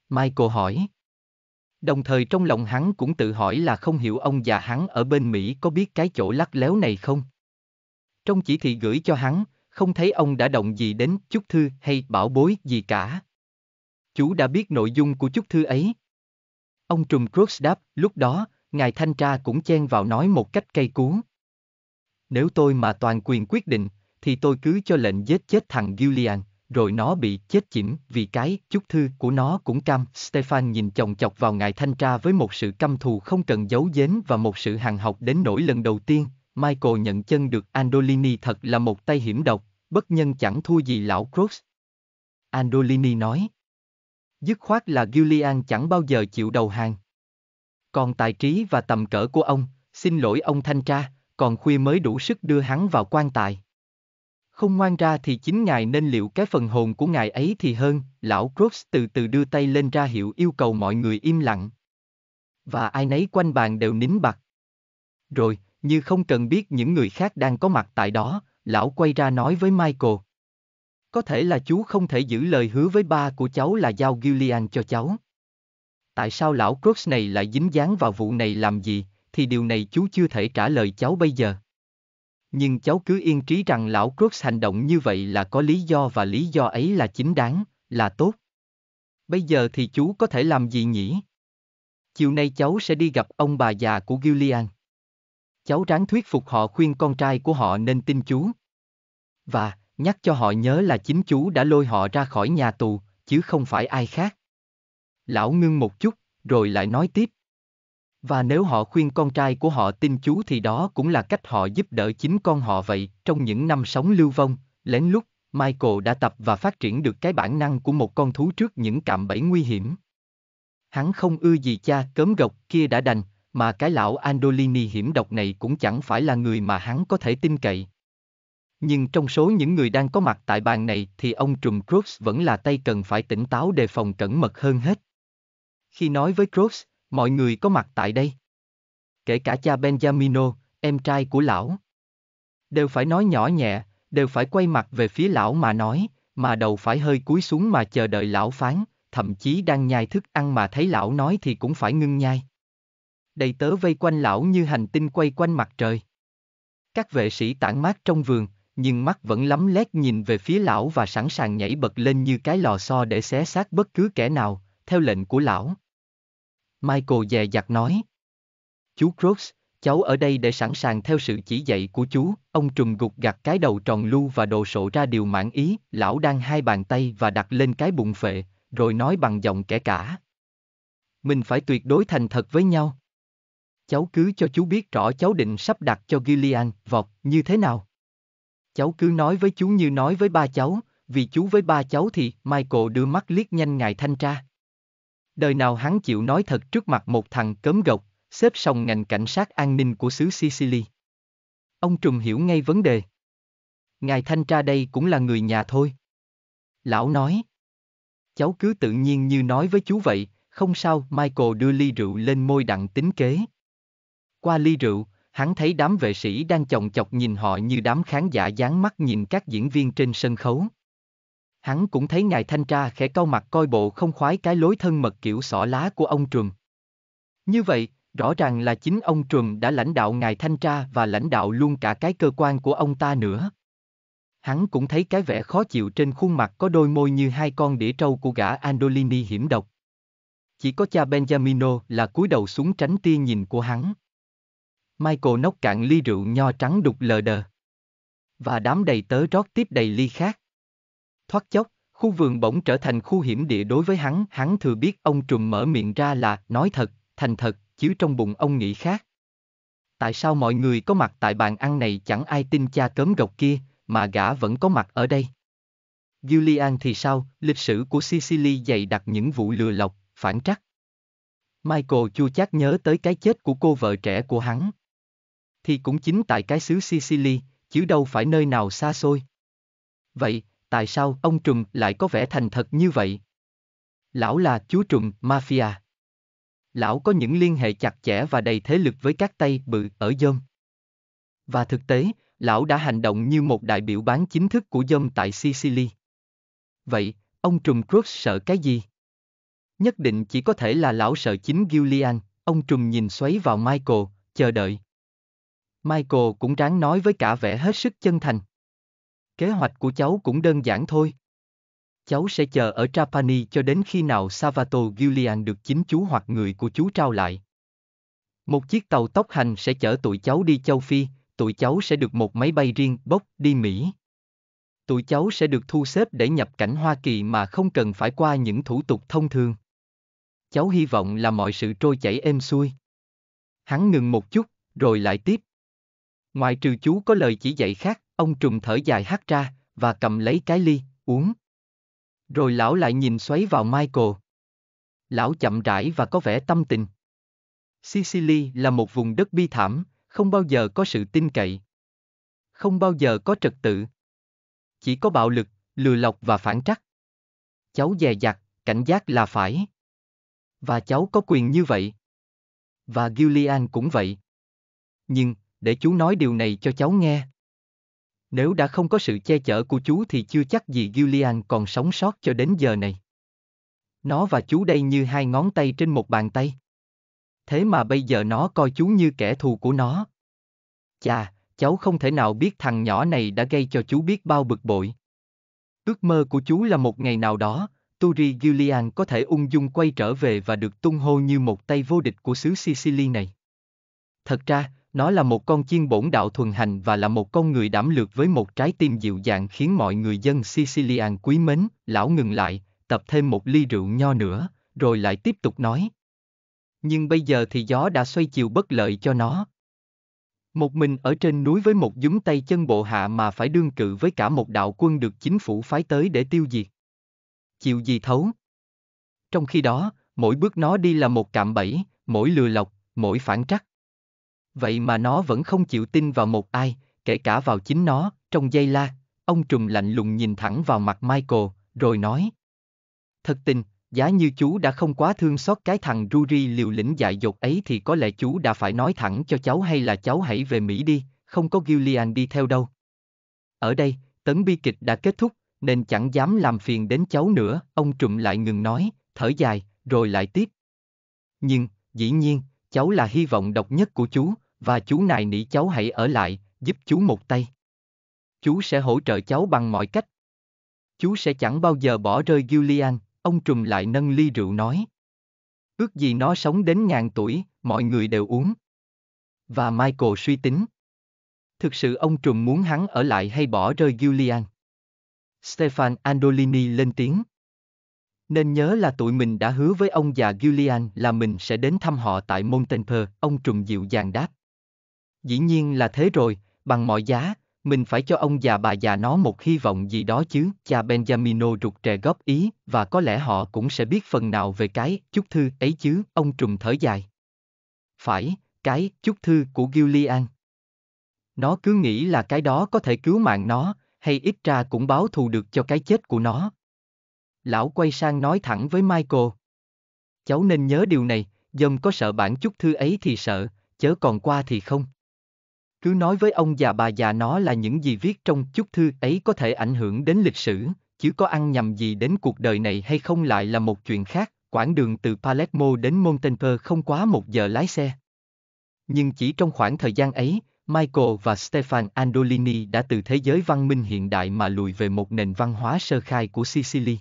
Michael hỏi. Đồng thời trong lòng hắn cũng tự hỏi là không hiểu ông già hắn ở bên Mỹ có biết cái chỗ lắc léo này không? Trong chỉ thị gửi cho hắn, không thấy ông đã động gì đến chút thư hay bảo bối gì cả. Chú đã biết nội dung của chút thư ấy. Ông trùm Crooks đáp, lúc đó, ngài thanh tra cũng chen vào nói một cách cay cú. Nếu tôi mà toàn quyền quyết định, thì tôi cứ cho lệnh giết chết thằng Julian, rồi nó bị chết chìm vì cái chúc thư của nó cũng cam. Stefan nhìn chồng chọc vào ngài thanh tra với một sự căm thù không cần giấu giếm và một sự hàng học đến nỗi lần đầu tiên, Michael nhận chân được Andolini thật là một tay hiểm độc, bất nhân chẳng thua gì lão Crooks. Andolini nói. Dứt khoát là Gillian chẳng bao giờ chịu đầu hàng. Còn tài trí và tầm cỡ của ông, xin lỗi ông thanh tra, còn khuya mới đủ sức đưa hắn vào quan tài. Không ngoan ra thì chính ngài nên liệu cái phần hồn của ngài ấy thì hơn, lão Crooks từ từ đưa tay lên ra hiệu yêu cầu mọi người im lặng. Và ai nấy quanh bàn đều nín bặt. Rồi, như không cần biết những người khác đang có mặt tại đó, lão quay ra nói với Michael, có thể là chú không thể giữ lời hứa với ba của cháu là giao Gillian cho cháu. Tại sao lão Crooks này lại dính dáng vào vụ này làm gì, thì điều này chú chưa thể trả lời cháu bây giờ. Nhưng cháu cứ yên trí rằng lão Crooks hành động như vậy là có lý do và lý do ấy là chính đáng, là tốt. Bây giờ thì chú có thể làm gì nhỉ? Chiều nay cháu sẽ đi gặp ông bà già của Gillian. Cháu ráng thuyết phục họ khuyên con trai của họ nên tin chú. Và, nhắc cho họ nhớ là chính chú đã lôi họ ra khỏi nhà tù, chứ không phải ai khác. Lão ngưng một chút, rồi lại nói tiếp. Và nếu họ khuyên con trai của họ tin chú thì đó cũng là cách họ giúp đỡ chính con họ vậy. Trong những năm sống lưu vong, lén lút, Michael đã tập và phát triển được cái bản năng của một con thú trước những cạm bẫy nguy hiểm. Hắn không ưa gì cha cấm gộc kia đã đành, mà cái lão Andolini hiểm độc này cũng chẳng phải là người mà hắn có thể tin cậy. Nhưng trong số những người đang có mặt tại bàn này thì ông trùm Crooks vẫn là tay cần phải tỉnh táo đề phòng cẩn mật hơn hết. Khi nói với Crooks, mọi người có mặt tại đây. Kể cả cha Benjamino, em trai của lão. Đều phải nói nhỏ nhẹ, đều phải quay mặt về phía lão mà nói, mà đầu phải hơi cúi xuống mà chờ đợi lão phán, thậm chí đang nhai thức ăn mà thấy lão nói thì cũng phải ngưng nhai. Đầy tớ vây quanh lão như hành tinh quay quanh mặt trời. Các vệ sĩ tản mát trong vườn, nhưng mắt vẫn lắm lét nhìn về phía lão và sẵn sàng nhảy bật lên như cái lò xo để xé xác bất cứ kẻ nào, theo lệnh của lão. Michael dè dặt nói. Chú Crooks, cháu ở đây để sẵn sàng theo sự chỉ dạy của chú, ông trùm gục gặt cái đầu tròn lu và đồ sộ ra điều mãn ý, lão đang hai bàn tay và đặt lên cái bụng phệ, rồi nói bằng giọng kẻ cả. Mình phải tuyệt đối thành thật với nhau. Cháu cứ cho chú biết rõ cháu định sắp đặt cho Gillian vọt như thế nào cháu cứ nói với chú như nói với ba cháu, vì chú với ba cháu thì, Michael đưa mắt liếc nhanh ngài thanh tra. Đời nào hắn chịu nói thật trước mặt một thằng cấm gộc, xếp sòng ngành cảnh sát an ninh của xứ Sicily. Ông Trùm hiểu ngay vấn đề. Ngài thanh tra đây cũng là người nhà thôi. Lão nói. Cháu cứ tự nhiên như nói với chú vậy, không sao, Michael đưa ly rượu lên môi đặng tính kế. Qua ly rượu, hắn thấy đám vệ sĩ đang chồng chọc nhìn họ như đám khán giả dán mắt nhìn các diễn viên trên sân khấu. Hắn cũng thấy ngài thanh tra khẽ cau mặt coi bộ không khoái cái lối thân mật kiểu xỏ lá của ông Trùm. Như vậy, rõ ràng là chính ông Trùm đã lãnh đạo ngài thanh tra và lãnh đạo luôn cả cái cơ quan của ông ta nữa. Hắn cũng thấy cái vẻ khó chịu trên khuôn mặt có đôi môi như hai con đĩa trâu của gã Andolini hiểm độc. Chỉ có cha Benjamino là cúi đầu xuống tránh tia nhìn của hắn. Michael nốc cạn ly rượu nho trắng đục lờ đờ. Và đám đầy tớ rót tiếp đầy ly khác. Thoát chốc, khu vườn bỗng trở thành khu hiểm địa đối với hắn. Hắn thừa biết ông trùm mở miệng ra là nói thật, thành thật, chứ trong bụng ông nghĩ khác. Tại sao mọi người có mặt tại bàn ăn này chẳng ai tin cha cớm gọc kia, mà gã vẫn có mặt ở đây? Julian thì sao, lịch sử của Sicily dày đặc những vụ lừa lọc, phản trắc. Michael chua chát nhớ tới cái chết của cô vợ trẻ của hắn thì cũng chính tại cái xứ Sicily, chứ đâu phải nơi nào xa xôi. Vậy, tại sao ông Trùm lại có vẻ thành thật như vậy? Lão là chú Trùm, mafia. Lão có những liên hệ chặt chẽ và đầy thế lực với các tay bự ở dơm. Và thực tế, lão đã hành động như một đại biểu bán chính thức của dơm tại Sicily. Vậy, ông Trùm Crooks sợ cái gì? Nhất định chỉ có thể là lão sợ chính Gillian, ông Trùm nhìn xoáy vào Michael, chờ đợi. Michael cũng ráng nói với cả vẻ hết sức chân thành. Kế hoạch của cháu cũng đơn giản thôi. Cháu sẽ chờ ở Trapani cho đến khi nào Savato Giulian được chính chú hoặc người của chú trao lại. Một chiếc tàu tốc hành sẽ chở tụi cháu đi châu Phi, tụi cháu sẽ được một máy bay riêng bốc đi Mỹ. Tụi cháu sẽ được thu xếp để nhập cảnh Hoa Kỳ mà không cần phải qua những thủ tục thông thường. Cháu hy vọng là mọi sự trôi chảy êm xuôi. Hắn ngừng một chút, rồi lại tiếp. Ngoài trừ chú có lời chỉ dạy khác, ông trùm thở dài hát ra, và cầm lấy cái ly, uống. Rồi lão lại nhìn xoáy vào Michael. Lão chậm rãi và có vẻ tâm tình. Sicily là một vùng đất bi thảm, không bao giờ có sự tin cậy. Không bao giờ có trật tự. Chỉ có bạo lực, lừa lọc và phản trắc. Cháu dè dặt, cảnh giác là phải. Và cháu có quyền như vậy. Và Gillian cũng vậy. Nhưng, để chú nói điều này cho cháu nghe. Nếu đã không có sự che chở của chú thì chưa chắc gì Gillian còn sống sót cho đến giờ này. Nó và chú đây như hai ngón tay trên một bàn tay. Thế mà bây giờ nó coi chú như kẻ thù của nó. Chà, cháu không thể nào biết thằng nhỏ này đã gây cho chú biết bao bực bội. Ước mơ của chú là một ngày nào đó, Turi Gillian có thể ung dung quay trở về và được tung hô như một tay vô địch của xứ Sicily này. Thật ra, nó là một con chiên bổn đạo thuần hành và là một con người đảm lược với một trái tim dịu dàng khiến mọi người dân Sicilian quý mến, lão ngừng lại, tập thêm một ly rượu nho nữa, rồi lại tiếp tục nói. Nhưng bây giờ thì gió đã xoay chiều bất lợi cho nó. Một mình ở trên núi với một dúng tay chân bộ hạ mà phải đương cự với cả một đạo quân được chính phủ phái tới để tiêu diệt. Chịu gì thấu? Trong khi đó, mỗi bước nó đi là một cạm bẫy, mỗi lừa lọc, mỗi phản trắc. Vậy mà nó vẫn không chịu tin vào một ai, kể cả vào chính nó, trong giây la, ông trùm lạnh lùng nhìn thẳng vào mặt Michael, rồi nói. Thật tình, giá như chú đã không quá thương xót cái thằng Ruri liều lĩnh dại dột ấy thì có lẽ chú đã phải nói thẳng cho cháu hay là cháu hãy về Mỹ đi, không có Gillian đi theo đâu. Ở đây, tấn bi kịch đã kết thúc, nên chẳng dám làm phiền đến cháu nữa, ông trùm lại ngừng nói, thở dài, rồi lại tiếp. Nhưng, dĩ nhiên, cháu là hy vọng độc nhất của chú, và chú nài nỉ cháu hãy ở lại, giúp chú một tay. Chú sẽ hỗ trợ cháu bằng mọi cách. Chú sẽ chẳng bao giờ bỏ rơi Julian, ông trùm lại nâng ly rượu nói. Ước gì nó sống đến ngàn tuổi, mọi người đều uống. Và Michael suy tính. Thực sự ông trùm muốn hắn ở lại hay bỏ rơi Julian? Stefan Andolini lên tiếng. Nên nhớ là tụi mình đã hứa với ông già Julian là mình sẽ đến thăm họ tại Montemper, ông trùm dịu dàng đáp. Dĩ nhiên là thế rồi, bằng mọi giá, mình phải cho ông già bà già nó một hy vọng gì đó chứ. Cha Benjamino rụt rè góp ý và có lẽ họ cũng sẽ biết phần nào về cái chúc thư ấy chứ. Ông trùm thở dài. Phải, cái chúc thư của Gillian. Nó cứ nghĩ là cái đó có thể cứu mạng nó, hay ít ra cũng báo thù được cho cái chết của nó. Lão quay sang nói thẳng với Michael. Cháu nên nhớ điều này, dâm có sợ bản chúc thư ấy thì sợ, chớ còn qua thì không cứ nói với ông già bà già nó là những gì viết trong chút thư ấy có thể ảnh hưởng đến lịch sử, chứ có ăn nhầm gì đến cuộc đời này hay không lại là một chuyện khác, quãng đường từ Palermo đến Montenegro không quá một giờ lái xe. Nhưng chỉ trong khoảng thời gian ấy, Michael và Stefan Andolini đã từ thế giới văn minh hiện đại mà lùi về một nền văn hóa sơ khai của Sicily.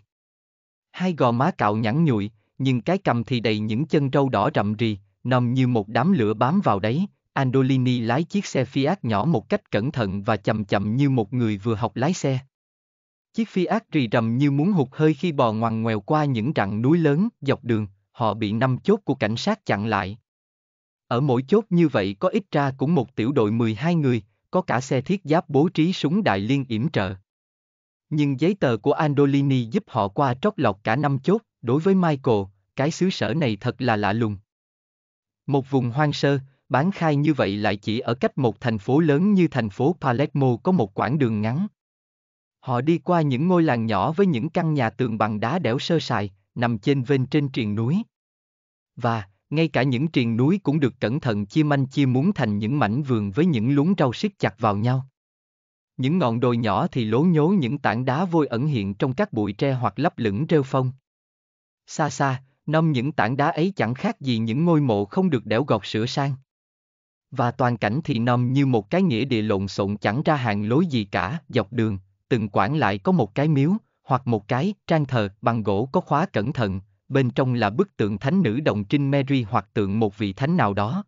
Hai gò má cạo nhẵn nhụi, nhưng cái cầm thì đầy những chân trâu đỏ rậm rì, nằm như một đám lửa bám vào đấy, Andolini lái chiếc xe Fiat nhỏ một cách cẩn thận và chậm chậm như một người vừa học lái xe. Chiếc Fiat rì rầm như muốn hụt hơi khi bò ngoằn ngoèo qua những rặng núi lớn, dọc đường, họ bị năm chốt của cảnh sát chặn lại. Ở mỗi chốt như vậy có ít ra cũng một tiểu đội 12 người, có cả xe thiết giáp bố trí súng đại liên yểm trợ. Nhưng giấy tờ của Andolini giúp họ qua trót lọt cả năm chốt, đối với Michael, cái xứ sở này thật là lạ lùng. Một vùng hoang sơ, bán khai như vậy lại chỉ ở cách một thành phố lớn như thành phố Palermo có một quãng đường ngắn. Họ đi qua những ngôi làng nhỏ với những căn nhà tường bằng đá đẽo sơ sài, nằm trên vên trên triền núi. Và, ngay cả những triền núi cũng được cẩn thận chia manh chia muốn thành những mảnh vườn với những luống rau siết chặt vào nhau. Những ngọn đồi nhỏ thì lố nhố những tảng đá vôi ẩn hiện trong các bụi tre hoặc lấp lửng rêu phong. Xa xa, năm những tảng đá ấy chẳng khác gì những ngôi mộ không được đẽo gọt sửa sang và toàn cảnh thì nằm như một cái nghĩa địa lộn xộn chẳng ra hàng lối gì cả, dọc đường, từng quảng lại có một cái miếu, hoặc một cái trang thờ bằng gỗ có khóa cẩn thận, bên trong là bức tượng thánh nữ đồng trinh Mary hoặc tượng một vị thánh nào đó.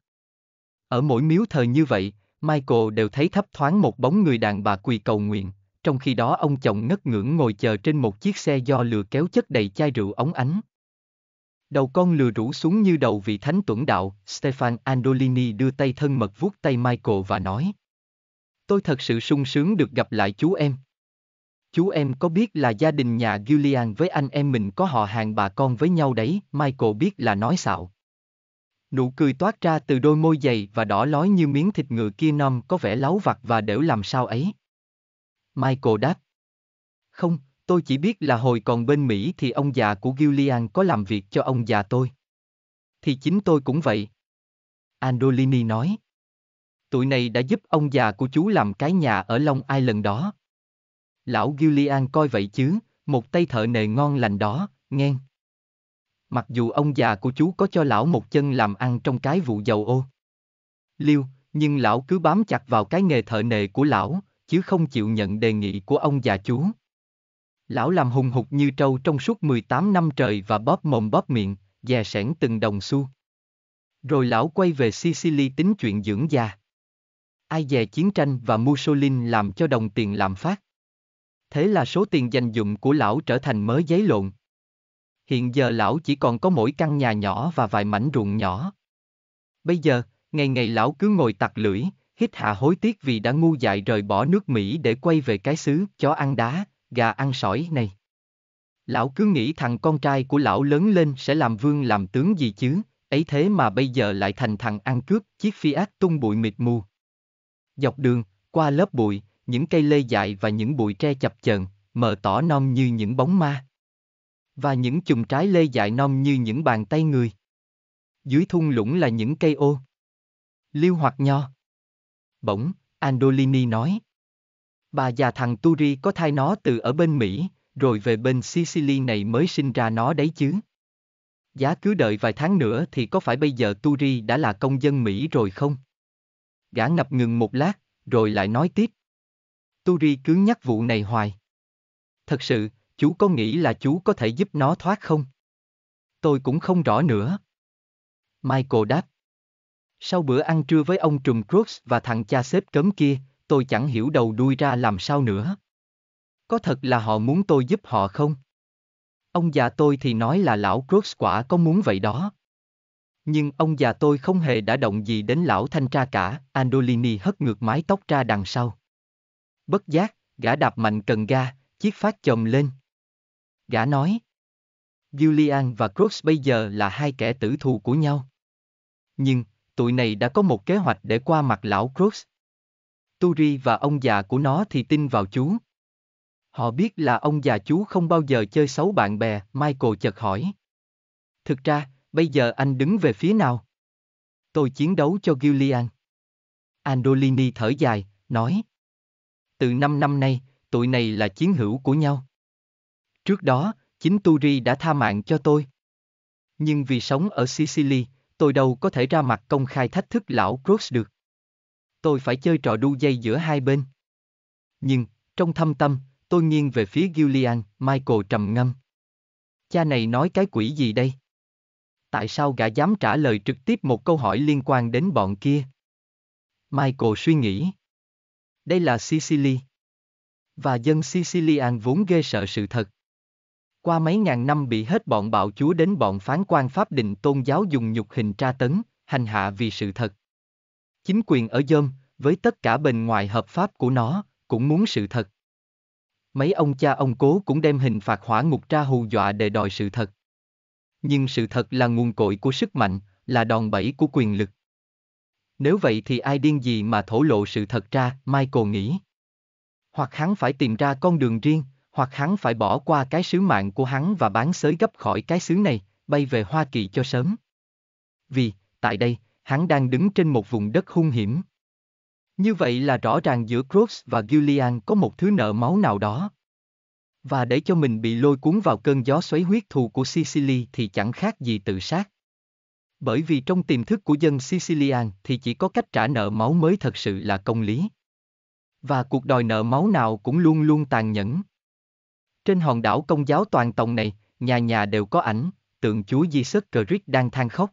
Ở mỗi miếu thờ như vậy, Michael đều thấy thấp thoáng một bóng người đàn bà quỳ cầu nguyện, trong khi đó ông chồng ngất ngưỡng ngồi chờ trên một chiếc xe do lừa kéo chất đầy chai rượu ống ánh. Đầu con lừa rũ xuống như đầu vị thánh tuẩn đạo, Stefan Andolini đưa tay thân mật vuốt tay Michael và nói. Tôi thật sự sung sướng được gặp lại chú em. Chú em có biết là gia đình nhà Julian với anh em mình có họ hàng bà con với nhau đấy, Michael biết là nói xạo. Nụ cười toát ra từ đôi môi dày và đỏ lói như miếng thịt ngựa kia nom có vẻ láu vặt và đểu làm sao ấy. Michael đáp. Không, Tôi chỉ biết là hồi còn bên Mỹ thì ông già của Gillian có làm việc cho ông già tôi. Thì chính tôi cũng vậy. Andolini nói. Tụi này đã giúp ông già của chú làm cái nhà ở Long Ai lần đó. Lão Gillian coi vậy chứ, một tay thợ nề ngon lành đó, nghe. Mặc dù ông già của chú có cho lão một chân làm ăn trong cái vụ dầu ô. Liêu, nhưng lão cứ bám chặt vào cái nghề thợ nề của lão, chứ không chịu nhận đề nghị của ông già chú. Lão làm hùng hục như trâu trong suốt 18 năm trời và bóp mồm bóp miệng, dè sẻn từng đồng xu. Rồi lão quay về Sicily tính chuyện dưỡng già. Ai dè chiến tranh và Mussolini làm cho đồng tiền làm phát. Thế là số tiền dành dụng của lão trở thành mớ giấy lộn. Hiện giờ lão chỉ còn có mỗi căn nhà nhỏ và vài mảnh ruộng nhỏ. Bây giờ, ngày ngày lão cứ ngồi tặc lưỡi, hít hạ hối tiếc vì đã ngu dại rời bỏ nước Mỹ để quay về cái xứ chó ăn đá, gà ăn sỏi này. Lão cứ nghĩ thằng con trai của lão lớn lên sẽ làm vương làm tướng gì chứ, ấy thế mà bây giờ lại thành thằng ăn cướp chiếc phi ác tung bụi mịt mù. Dọc đường, qua lớp bụi, những cây lê dại và những bụi tre chập chờn, mờ tỏ non như những bóng ma. Và những chùm trái lê dại non như những bàn tay người. Dưới thung lũng là những cây ô. Liêu hoặc nho. Bỗng, Andolini nói, bà già thằng Turi có thai nó từ ở bên Mỹ, rồi về bên Sicily này mới sinh ra nó đấy chứ. Giá cứ đợi vài tháng nữa thì có phải bây giờ Turi đã là công dân Mỹ rồi không? Gã ngập ngừng một lát, rồi lại nói tiếp. Turi cứ nhắc vụ này hoài. Thật sự, chú có nghĩ là chú có thể giúp nó thoát không? Tôi cũng không rõ nữa. Michael đáp. Sau bữa ăn trưa với ông Trùm Crooks và thằng cha xếp cấm kia, tôi chẳng hiểu đầu đuôi ra làm sao nữa. Có thật là họ muốn tôi giúp họ không? Ông già tôi thì nói là lão Crooks quả có muốn vậy đó. Nhưng ông già tôi không hề đã động gì đến lão thanh tra cả, Andolini hất ngược mái tóc ra đằng sau. Bất giác, gã đạp mạnh cần ga, chiếc phát chồng lên. Gã nói, Julian và Crooks bây giờ là hai kẻ tử thù của nhau. Nhưng, tụi này đã có một kế hoạch để qua mặt lão Crooks. Turi và ông già của nó thì tin vào chú. Họ biết là ông già chú không bao giờ chơi xấu bạn bè, Michael chợt hỏi. Thực ra, bây giờ anh đứng về phía nào? Tôi chiến đấu cho Gillian. Andolini thở dài, nói. Từ năm năm nay, tụi này là chiến hữu của nhau. Trước đó, chính Turi đã tha mạng cho tôi. Nhưng vì sống ở Sicily, tôi đâu có thể ra mặt công khai thách thức lão Cross được tôi phải chơi trò đu dây giữa hai bên. Nhưng, trong thâm tâm, tôi nghiêng về phía Gillian, Michael trầm ngâm. Cha này nói cái quỷ gì đây? Tại sao gã dám trả lời trực tiếp một câu hỏi liên quan đến bọn kia? Michael suy nghĩ. Đây là Sicily. Và dân Sicilian vốn ghê sợ sự thật. Qua mấy ngàn năm bị hết bọn bạo chúa đến bọn phán quan pháp định tôn giáo dùng nhục hình tra tấn, hành hạ vì sự thật. Chính quyền ở Dơm, với tất cả bên ngoài hợp pháp của nó, cũng muốn sự thật. Mấy ông cha ông cố cũng đem hình phạt hỏa ngục ra hù dọa để đòi sự thật. Nhưng sự thật là nguồn cội của sức mạnh, là đòn bẩy của quyền lực. Nếu vậy thì ai điên gì mà thổ lộ sự thật ra, Michael nghĩ. Hoặc hắn phải tìm ra con đường riêng, hoặc hắn phải bỏ qua cái sứ mạng của hắn và bán xới gấp khỏi cái xứ này, bay về Hoa Kỳ cho sớm. Vì, tại đây, hắn đang đứng trên một vùng đất hung hiểm. Như vậy là rõ ràng giữa Cross và Gillian có một thứ nợ máu nào đó. Và để cho mình bị lôi cuốn vào cơn gió xoáy huyết thù của Sicily thì chẳng khác gì tự sát. Bởi vì trong tiềm thức của dân Sicilian thì chỉ có cách trả nợ máu mới thật sự là công lý. Và cuộc đòi nợ máu nào cũng luôn luôn tàn nhẫn. Trên hòn đảo công giáo toàn tòng này, nhà nhà đều có ảnh, tượng chúa Jesus Christ đang than khóc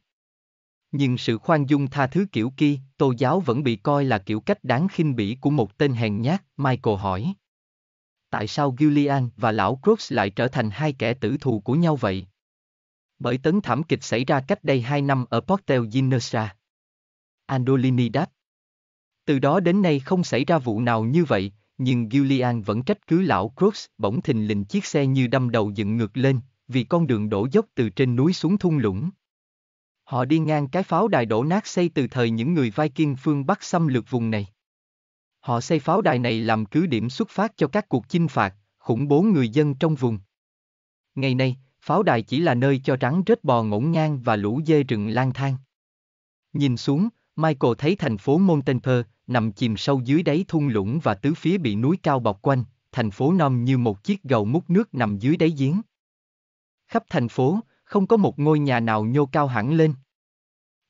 nhưng sự khoan dung tha thứ kiểu kia, tô giáo vẫn bị coi là kiểu cách đáng khinh bỉ của một tên hèn nhát, Michael hỏi. Tại sao Gillian và lão Crooks lại trở thành hai kẻ tử thù của nhau vậy? Bởi tấn thảm kịch xảy ra cách đây hai năm ở Portel Ginersa. Andolini đáp. Từ đó đến nay không xảy ra vụ nào như vậy, nhưng Gillian vẫn trách cứ lão Crooks bỗng thình lình chiếc xe như đâm đầu dựng ngược lên, vì con đường đổ dốc từ trên núi xuống thung lũng. Họ đi ngang cái pháo đài đổ nát xây từ thời những người Viking phương Bắc xâm lược vùng này. Họ xây pháo đài này làm cứ điểm xuất phát cho các cuộc chinh phạt, khủng bố người dân trong vùng. Ngày nay, pháo đài chỉ là nơi cho rắn rết bò ngổn ngang và lũ dê rừng lang thang. Nhìn xuống, Michael thấy thành phố Montemper nằm chìm sâu dưới đáy thung lũng và tứ phía bị núi cao bọc quanh, thành phố nằm như một chiếc gầu múc nước nằm dưới đáy giếng. Khắp thành phố, không có một ngôi nhà nào nhô cao hẳn lên.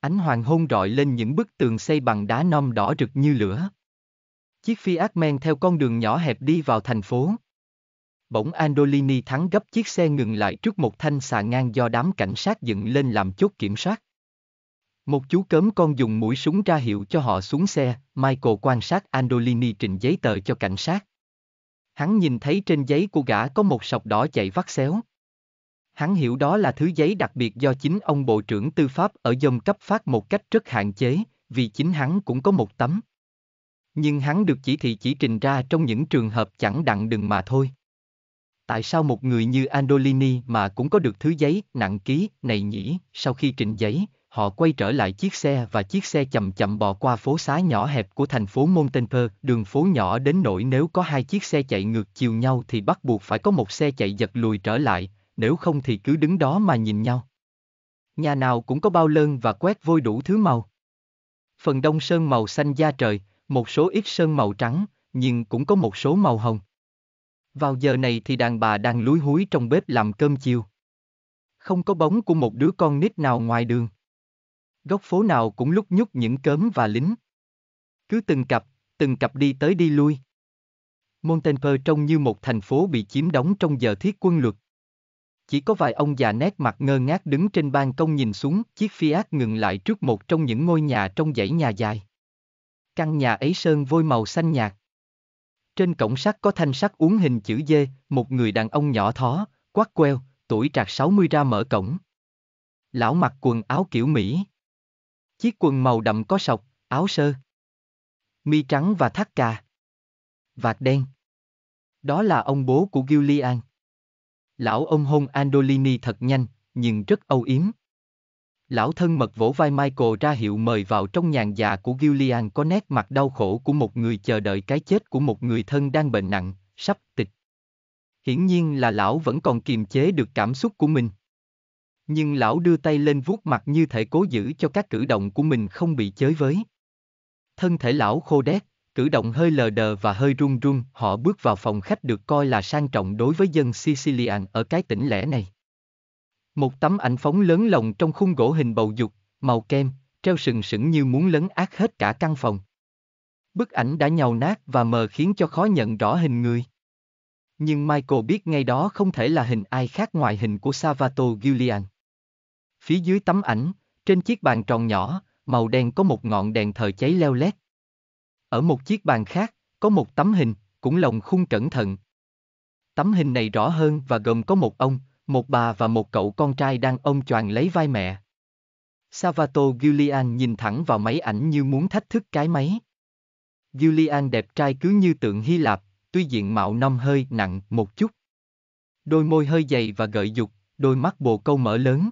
Ánh hoàng hôn rọi lên những bức tường xây bằng đá non đỏ rực như lửa. Chiếc Fiat men theo con đường nhỏ hẹp đi vào thành phố. Bỗng Andolini thắng gấp chiếc xe ngừng lại trước một thanh xà ngang do đám cảnh sát dựng lên làm chốt kiểm soát. Một chú cớm con dùng mũi súng ra hiệu cho họ xuống xe, Michael quan sát Andolini trình giấy tờ cho cảnh sát. Hắn nhìn thấy trên giấy của gã có một sọc đỏ chạy vắt xéo. Hắn hiểu đó là thứ giấy đặc biệt do chính ông Bộ trưởng Tư pháp ở dông cấp phát một cách rất hạn chế, vì chính hắn cũng có một tấm. Nhưng hắn được chỉ thị chỉ trình ra trong những trường hợp chẳng đặng đừng mà thôi. Tại sao một người như Andolini mà cũng có được thứ giấy nặng ký này nhỉ? Sau khi trình giấy, họ quay trở lại chiếc xe và chiếc xe chậm chậm bò qua phố xá nhỏ hẹp của thành phố Montaigne, đường phố nhỏ đến nỗi nếu có hai chiếc xe chạy ngược chiều nhau thì bắt buộc phải có một xe chạy giật lùi trở lại, nếu không thì cứ đứng đó mà nhìn nhau. Nhà nào cũng có bao lơn và quét vôi đủ thứ màu. Phần đông sơn màu xanh da trời, một số ít sơn màu trắng, nhưng cũng có một số màu hồng. Vào giờ này thì đàn bà đang lúi húi trong bếp làm cơm chiều. Không có bóng của một đứa con nít nào ngoài đường. Góc phố nào cũng lúc nhúc những cớm và lính. Cứ từng cặp, từng cặp đi tới đi lui. Montaigne trông như một thành phố bị chiếm đóng trong giờ thiết quân luật chỉ có vài ông già nét mặt ngơ ngác đứng trên ban công nhìn xuống, chiếc Fiat ngừng lại trước một trong những ngôi nhà trong dãy nhà dài. Căn nhà ấy sơn vôi màu xanh nhạt. Trên cổng sắt có thanh sắt uống hình chữ D. một người đàn ông nhỏ thó, quát queo, tuổi trạc 60 ra mở cổng. Lão mặc quần áo kiểu Mỹ. Chiếc quần màu đậm có sọc, áo sơ. Mi trắng và thắt cà. Vạt đen. Đó là ông bố của Gillian. Lão ông hôn Andolini thật nhanh, nhưng rất âu yếm. Lão thân mật vỗ vai Michael ra hiệu mời vào trong nhàn già dạ của Gillian có nét mặt đau khổ của một người chờ đợi cái chết của một người thân đang bệnh nặng, sắp tịch. Hiển nhiên là lão vẫn còn kiềm chế được cảm xúc của mình. Nhưng lão đưa tay lên vuốt mặt như thể cố giữ cho các cử động của mình không bị chới với. Thân thể lão khô đét, cử động hơi lờ đờ và hơi run run, họ bước vào phòng khách được coi là sang trọng đối với dân Sicilian ở cái tỉnh lẻ này. Một tấm ảnh phóng lớn lồng trong khung gỗ hình bầu dục, màu kem, treo sừng sững như muốn lấn át hết cả căn phòng. Bức ảnh đã nhàu nát và mờ khiến cho khó nhận rõ hình người. Nhưng Michael biết ngay đó không thể là hình ai khác ngoài hình của Savato Giulian. Phía dưới tấm ảnh, trên chiếc bàn tròn nhỏ, màu đen có một ngọn đèn thờ cháy leo lét. Ở một chiếc bàn khác, có một tấm hình, cũng lồng khung cẩn thận. Tấm hình này rõ hơn và gồm có một ông, một bà và một cậu con trai đang ông choàng lấy vai mẹ. Savato Giulian nhìn thẳng vào máy ảnh như muốn thách thức cái máy. Giulian đẹp trai cứ như tượng Hy Lạp, tuy diện mạo năm hơi nặng một chút. Đôi môi hơi dày và gợi dục, đôi mắt bồ câu mở lớn.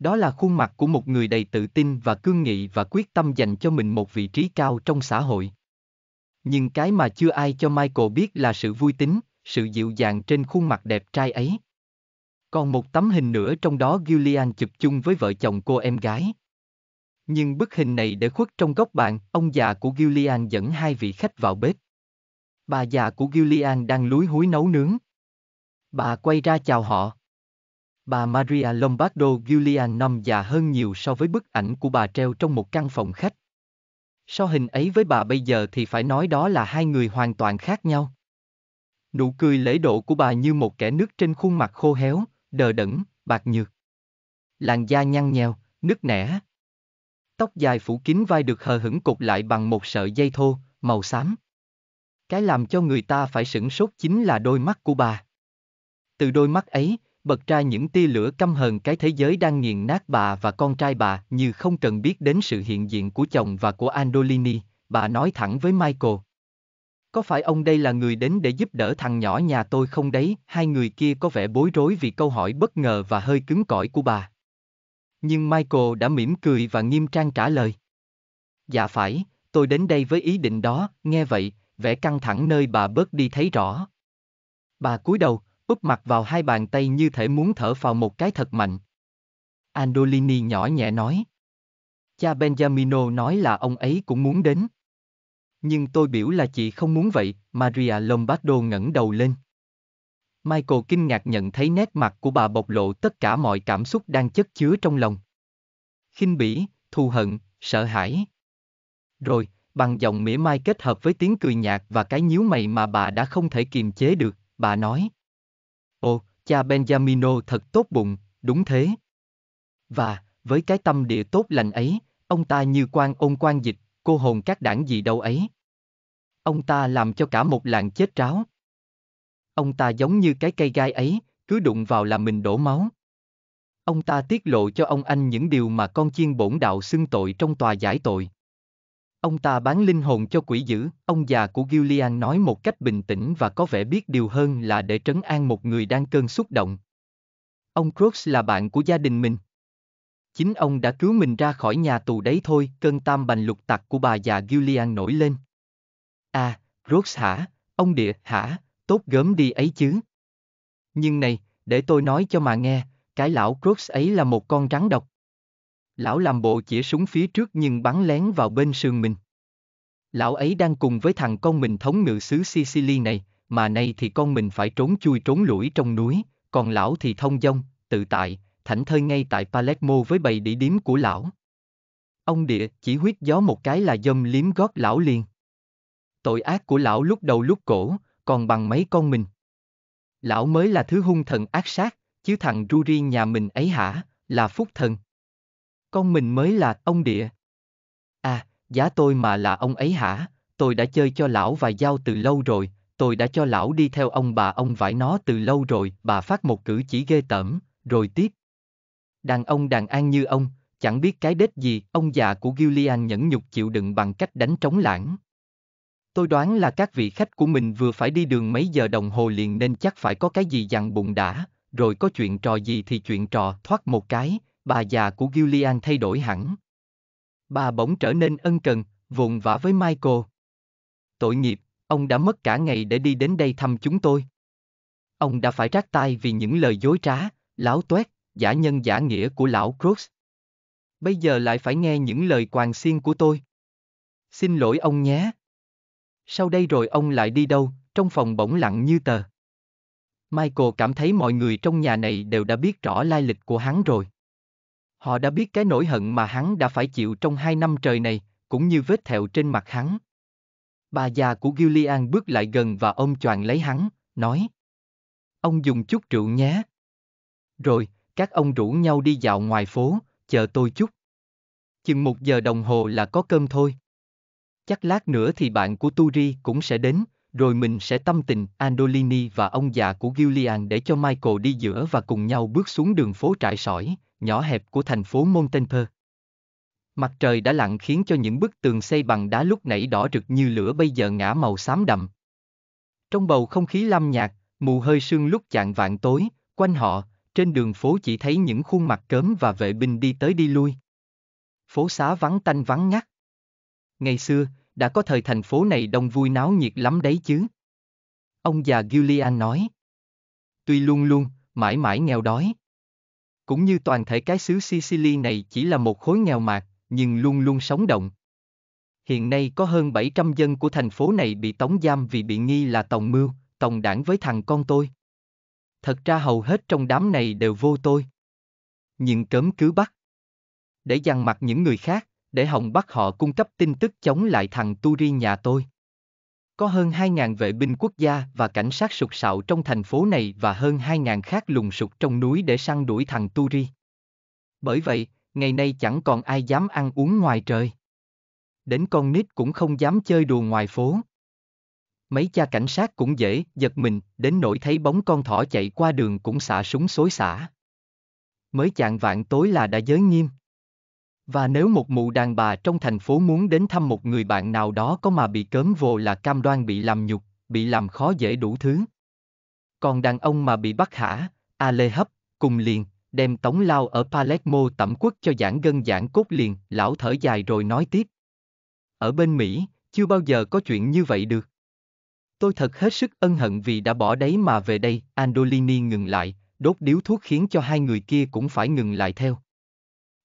Đó là khuôn mặt của một người đầy tự tin và cương nghị và quyết tâm dành cho mình một vị trí cao trong xã hội. Nhưng cái mà chưa ai cho Michael biết là sự vui tính, sự dịu dàng trên khuôn mặt đẹp trai ấy. Còn một tấm hình nữa trong đó Gillian chụp chung với vợ chồng cô em gái. Nhưng bức hình này để khuất trong góc bạn, ông già của Gillian dẫn hai vị khách vào bếp. Bà già của Gillian đang lúi húi nấu nướng. Bà quay ra chào họ. Bà Maria Lombardo Giulian năm già hơn nhiều so với bức ảnh của bà treo trong một căn phòng khách. So hình ấy với bà bây giờ thì phải nói đó là hai người hoàn toàn khác nhau. Nụ cười lễ độ của bà như một kẻ nước trên khuôn mặt khô héo, đờ đẫn, bạc nhược. Làn da nhăn nhèo, nứt nẻ. Tóc dài phủ kín vai được hờ hững cột lại bằng một sợi dây thô, màu xám. Cái làm cho người ta phải sửng sốt chính là đôi mắt của bà. Từ đôi mắt ấy, bật ra những tia lửa căm hờn cái thế giới đang nghiền nát bà và con trai bà như không cần biết đến sự hiện diện của chồng và của Andolini, bà nói thẳng với Michael. Có phải ông đây là người đến để giúp đỡ thằng nhỏ nhà tôi không đấy? Hai người kia có vẻ bối rối vì câu hỏi bất ngờ và hơi cứng cỏi của bà. Nhưng Michael đã mỉm cười và nghiêm trang trả lời. Dạ phải, tôi đến đây với ý định đó, nghe vậy, vẻ căng thẳng nơi bà bớt đi thấy rõ. Bà cúi đầu, úp mặt vào hai bàn tay như thể muốn thở vào một cái thật mạnh. Andolini nhỏ nhẹ nói. Cha Benjamino nói là ông ấy cũng muốn đến. Nhưng tôi biểu là chị không muốn vậy, Maria Lombardo ngẩng đầu lên. Michael kinh ngạc nhận thấy nét mặt của bà bộc lộ tất cả mọi cảm xúc đang chất chứa trong lòng. khinh bỉ, thù hận, sợ hãi. Rồi, bằng giọng mỉa mai kết hợp với tiếng cười nhạt và cái nhíu mày mà bà đã không thể kiềm chế được, bà nói cha Benjamino thật tốt bụng, đúng thế. Và, với cái tâm địa tốt lành ấy, ông ta như quan ôn quan dịch, cô hồn các đảng gì đâu ấy. Ông ta làm cho cả một làng chết ráo. Ông ta giống như cái cây gai ấy, cứ đụng vào là mình đổ máu. Ông ta tiết lộ cho ông anh những điều mà con chiên bổn đạo xưng tội trong tòa giải tội. Ông ta bán linh hồn cho quỷ dữ, ông già của Gillian nói một cách bình tĩnh và có vẻ biết điều hơn là để trấn an một người đang cơn xúc động. Ông Crooks là bạn của gia đình mình. Chính ông đã cứu mình ra khỏi nhà tù đấy thôi, cơn tam bành lục tặc của bà già Gillian nổi lên. À, Crooks hả, ông địa hả, tốt gớm đi ấy chứ. Nhưng này, để tôi nói cho mà nghe, cái lão Crooks ấy là một con rắn độc. Lão làm bộ chĩa súng phía trước nhưng bắn lén vào bên sườn mình. Lão ấy đang cùng với thằng con mình thống ngự xứ Sicily này, mà nay thì con mình phải trốn chui trốn lủi trong núi, còn lão thì thông dong, tự tại, thảnh thơi ngay tại Palermo với bầy địa điếm của lão. Ông địa chỉ huyết gió một cái là dâm liếm gót lão liền. Tội ác của lão lúc đầu lúc cổ, còn bằng mấy con mình. Lão mới là thứ hung thần ác sát, chứ thằng Ruri nhà mình ấy hả, là phúc thần con mình mới là ông địa. À, giá tôi mà là ông ấy hả, tôi đã chơi cho lão vài giao từ lâu rồi, tôi đã cho lão đi theo ông bà ông vải nó từ lâu rồi, bà phát một cử chỉ ghê tởm, rồi tiếp. Đàn ông đàn an như ông, chẳng biết cái đết gì, ông già của Gillian nhẫn nhục chịu đựng bằng cách đánh trống lãng. Tôi đoán là các vị khách của mình vừa phải đi đường mấy giờ đồng hồ liền nên chắc phải có cái gì dằn bụng đã, rồi có chuyện trò gì thì chuyện trò thoát một cái, bà già của Gillian thay đổi hẳn. Bà bỗng trở nên ân cần, vồn vã với Michael. Tội nghiệp, ông đã mất cả ngày để đi đến đây thăm chúng tôi. Ông đã phải rác tai vì những lời dối trá, láo toét, giả nhân giả nghĩa của lão Crooks. Bây giờ lại phải nghe những lời quàng xiên của tôi. Xin lỗi ông nhé. Sau đây rồi ông lại đi đâu, trong phòng bỗng lặng như tờ. Michael cảm thấy mọi người trong nhà này đều đã biết rõ lai lịch của hắn rồi. Họ đã biết cái nỗi hận mà hắn đã phải chịu trong hai năm trời này, cũng như vết thẹo trên mặt hắn. Bà già của Gillian bước lại gần và ôm choàng lấy hắn, nói. Ông dùng chút rượu nhé. Rồi, các ông rủ nhau đi dạo ngoài phố, chờ tôi chút. Chừng một giờ đồng hồ là có cơm thôi. Chắc lát nữa thì bạn của Turi cũng sẽ đến, rồi mình sẽ tâm tình Andolini và ông già của Gillian để cho Michael đi giữa và cùng nhau bước xuống đường phố trải sỏi, nhỏ hẹp của thành phố Montpensier. Mặt trời đã lặn khiến cho những bức tường xây bằng đá lúc nãy đỏ rực như lửa bây giờ ngã màu xám đậm. Trong bầu không khí lam nhạt, mù hơi sương lúc chạng vạn tối, quanh họ, trên đường phố chỉ thấy những khuôn mặt cớm và vệ binh đi tới đi lui. Phố xá vắng tanh vắng ngắt. Ngày xưa, đã có thời thành phố này đông vui náo nhiệt lắm đấy chứ. Ông già Julian nói. Tuy luôn luôn, mãi mãi nghèo đói, cũng như toàn thể cái xứ Sicily này chỉ là một khối nghèo mạc, nhưng luôn luôn sống động. Hiện nay có hơn 700 dân của thành phố này bị tống giam vì bị nghi là tòng mưu, tòng đảng với thằng con tôi. Thật ra hầu hết trong đám này đều vô tôi. Nhưng cấm cứ bắt. Để dằn mặt những người khác, để hòng bắt họ cung cấp tin tức chống lại thằng Turi nhà tôi. Có hơn 2.000 vệ binh quốc gia và cảnh sát sục sạo trong thành phố này và hơn 2.000 khác lùng sục trong núi để săn đuổi thằng Turi. Bởi vậy, ngày nay chẳng còn ai dám ăn uống ngoài trời. Đến con nít cũng không dám chơi đùa ngoài phố. Mấy cha cảnh sát cũng dễ giật mình, đến nỗi thấy bóng con thỏ chạy qua đường cũng xả súng xối xả. Mới chạng vạn tối là đã giới nghiêm. Và nếu một mụ đàn bà trong thành phố muốn đến thăm một người bạn nào đó có mà bị cớm vồ là cam đoan bị làm nhục, bị làm khó dễ đủ thứ. Còn đàn ông mà bị bắt hả, A Lê Hấp, cùng liền, đem tống lao ở Palermo tẩm quốc cho giảng gân giảng cốt liền, lão thở dài rồi nói tiếp. Ở bên Mỹ, chưa bao giờ có chuyện như vậy được. Tôi thật hết sức ân hận vì đã bỏ đấy mà về đây, Andolini ngừng lại, đốt điếu thuốc khiến cho hai người kia cũng phải ngừng lại theo.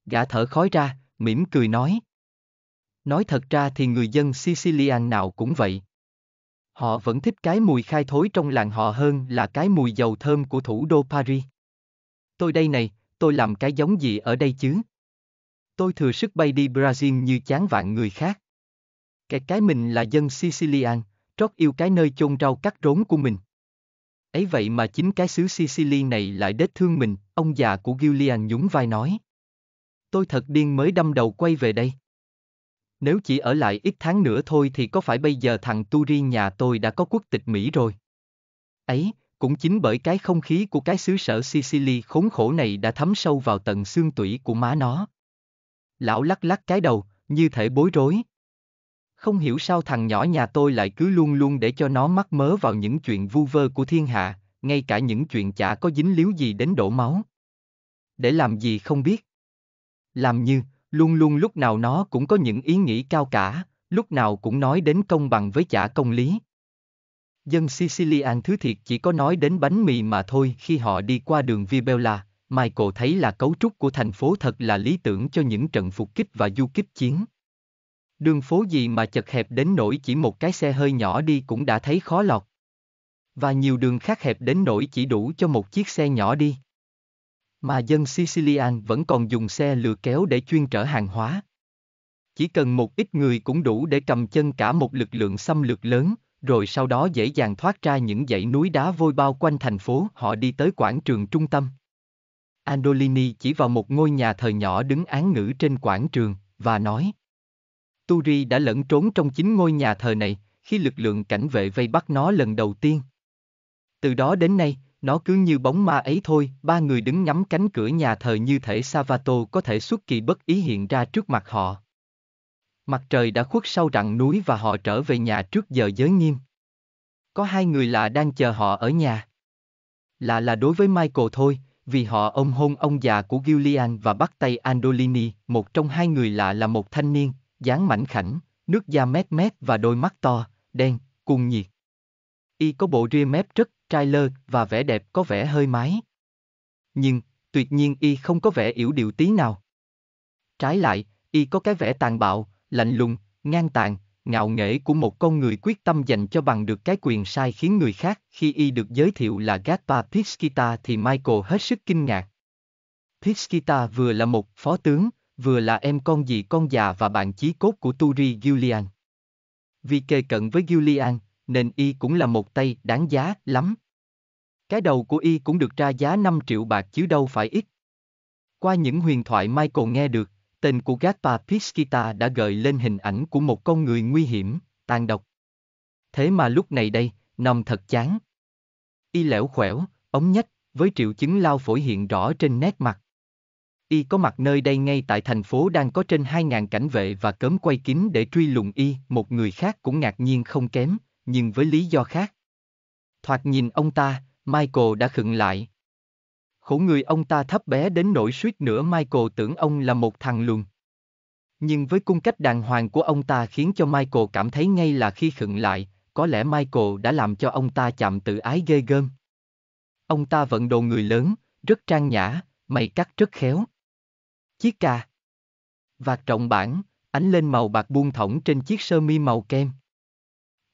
Gã thở khói ra, mỉm cười nói. Nói thật ra thì người dân Sicilian nào cũng vậy. Họ vẫn thích cái mùi khai thối trong làng họ hơn là cái mùi dầu thơm của thủ đô Paris. Tôi đây này, tôi làm cái giống gì ở đây chứ? Tôi thừa sức bay đi Brazil như chán vạn người khác. Cái cái mình là dân Sicilian, trót yêu cái nơi chôn rau cắt rốn của mình. Ấy vậy mà chính cái xứ Sicily này lại đết thương mình, ông già của Gillian nhún vai nói tôi thật điên mới đâm đầu quay về đây. Nếu chỉ ở lại ít tháng nữa thôi thì có phải bây giờ thằng Turi nhà tôi đã có quốc tịch Mỹ rồi. Ấy, cũng chính bởi cái không khí của cái xứ sở Sicily khốn khổ này đã thấm sâu vào tận xương tủy của má nó. Lão lắc lắc cái đầu, như thể bối rối. Không hiểu sao thằng nhỏ nhà tôi lại cứ luôn luôn để cho nó mắc mớ vào những chuyện vu vơ của thiên hạ, ngay cả những chuyện chả có dính líu gì đến đổ máu. Để làm gì không biết làm như, luôn luôn lúc nào nó cũng có những ý nghĩ cao cả, lúc nào cũng nói đến công bằng với chả công lý. Dân Sicilian thứ thiệt chỉ có nói đến bánh mì mà thôi khi họ đi qua đường Vibella, Michael thấy là cấu trúc của thành phố thật là lý tưởng cho những trận phục kích và du kích chiến. Đường phố gì mà chật hẹp đến nỗi chỉ một cái xe hơi nhỏ đi cũng đã thấy khó lọt. Và nhiều đường khác hẹp đến nỗi chỉ đủ cho một chiếc xe nhỏ đi mà dân Sicilian vẫn còn dùng xe lừa kéo để chuyên trở hàng hóa. Chỉ cần một ít người cũng đủ để cầm chân cả một lực lượng xâm lược lớn, rồi sau đó dễ dàng thoát ra những dãy núi đá vôi bao quanh thành phố họ đi tới quảng trường trung tâm. Andolini chỉ vào một ngôi nhà thờ nhỏ đứng án ngữ trên quảng trường, và nói Turi đã lẫn trốn trong chính ngôi nhà thờ này, khi lực lượng cảnh vệ vây bắt nó lần đầu tiên. Từ đó đến nay, nó cứ như bóng ma ấy thôi, ba người đứng ngắm cánh cửa nhà thờ như thể Savato có thể xuất kỳ bất ý hiện ra trước mặt họ. Mặt trời đã khuất sau rặng núi và họ trở về nhà trước giờ giới nghiêm. Có hai người lạ đang chờ họ ở nhà. Lạ là đối với Michael thôi, vì họ ông hôn ông già của Gillian và bắt tay Andolini, một trong hai người lạ là một thanh niên, dáng mảnh khảnh, nước da mét mét và đôi mắt to, đen, cùng nhiệt. Y có bộ ria mép rất trailer và vẻ đẹp có vẻ hơi mái. Nhưng, tuyệt nhiên y không có vẻ yếu điệu tí nào. Trái lại, y có cái vẻ tàn bạo, lạnh lùng, ngang tàn, ngạo nghễ của một con người quyết tâm dành cho bằng được cái quyền sai khiến người khác. Khi y được giới thiệu là Gatpa Pitskita thì Michael hết sức kinh ngạc. Pitskita vừa là một phó tướng, vừa là em con dì con già và bạn chí cốt của Turi Gillian. Vì kề cận với Gillian, nên y cũng là một tay đáng giá lắm. Cái đầu của y cũng được ra giá 5 triệu bạc chứ đâu phải ít. Qua những huyền thoại Michael nghe được, tên của Gaspar Piskita đã gợi lên hình ảnh của một con người nguy hiểm, tàn độc. Thế mà lúc này đây, nằm thật chán. Y lẻo khỏeo, ống nhất, với triệu chứng lao phổi hiện rõ trên nét mặt. Y có mặt nơi đây ngay tại thành phố đang có trên 2.000 cảnh vệ và cấm quay kín để truy lùng Y, một người khác cũng ngạc nhiên không kém nhưng với lý do khác. Thoạt nhìn ông ta, Michael đã khựng lại. Khổ người ông ta thấp bé đến nỗi suýt nữa Michael tưởng ông là một thằng lùn. Nhưng với cung cách đàng hoàng của ông ta khiến cho Michael cảm thấy ngay là khi khựng lại, có lẽ Michael đã làm cho ông ta chạm tự ái ghê gớm. Ông ta vận đồ người lớn, rất trang nhã, mày cắt rất khéo. Chiếc cà. và trọng bản, ánh lên màu bạc buông thõng trên chiếc sơ mi màu kem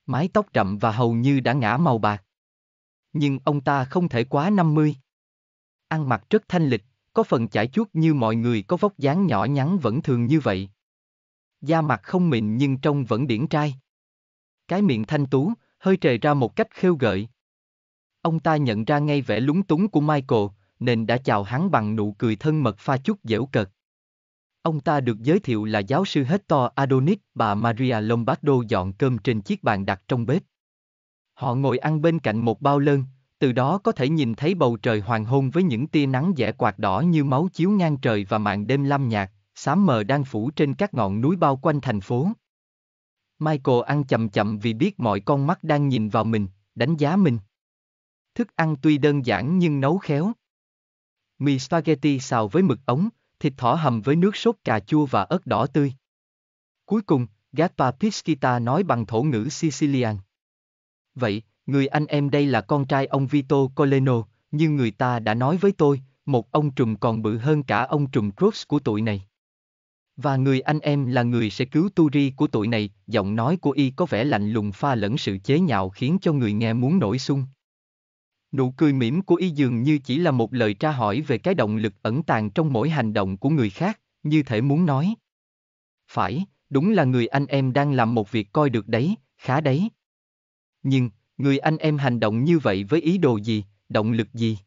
mái tóc rậm và hầu như đã ngã màu bạc. Nhưng ông ta không thể quá 50. Ăn mặc rất thanh lịch, có phần chải chuốt như mọi người có vóc dáng nhỏ nhắn vẫn thường như vậy. Da mặt không mịn nhưng trông vẫn điển trai. Cái miệng thanh tú, hơi trề ra một cách khêu gợi. Ông ta nhận ra ngay vẻ lúng túng của Michael, nên đã chào hắn bằng nụ cười thân mật pha chút dễu cợt. Ông ta được giới thiệu là giáo sư Hector Adonis, bà Maria Lombardo dọn cơm trên chiếc bàn đặt trong bếp. Họ ngồi ăn bên cạnh một bao lơn, từ đó có thể nhìn thấy bầu trời hoàng hôn với những tia nắng dẻ quạt đỏ như máu chiếu ngang trời và màn đêm lam nhạt, xám mờ đang phủ trên các ngọn núi bao quanh thành phố. Michael ăn chậm chậm vì biết mọi con mắt đang nhìn vào mình, đánh giá mình. Thức ăn tuy đơn giản nhưng nấu khéo. Mì spaghetti xào với mực ống, thịt thỏ hầm với nước sốt cà chua và ớt đỏ tươi. Cuối cùng, Gapa Piscita nói bằng thổ ngữ Sicilian. Vậy, người anh em đây là con trai ông Vito Coleno, nhưng người ta đã nói với tôi, một ông trùm còn bự hơn cả ông trùm Cruz của tụi này. Và người anh em là người sẽ cứu Turi của tụi này, giọng nói của y có vẻ lạnh lùng pha lẫn sự chế nhạo khiến cho người nghe muốn nổi sung. Nụ cười mỉm của y dường như chỉ là một lời tra hỏi về cái động lực ẩn tàng trong mỗi hành động của người khác, như thể muốn nói. Phải, đúng là người anh em đang làm một việc coi được đấy, khá đấy. Nhưng, người anh em hành động như vậy với ý đồ gì, động lực gì?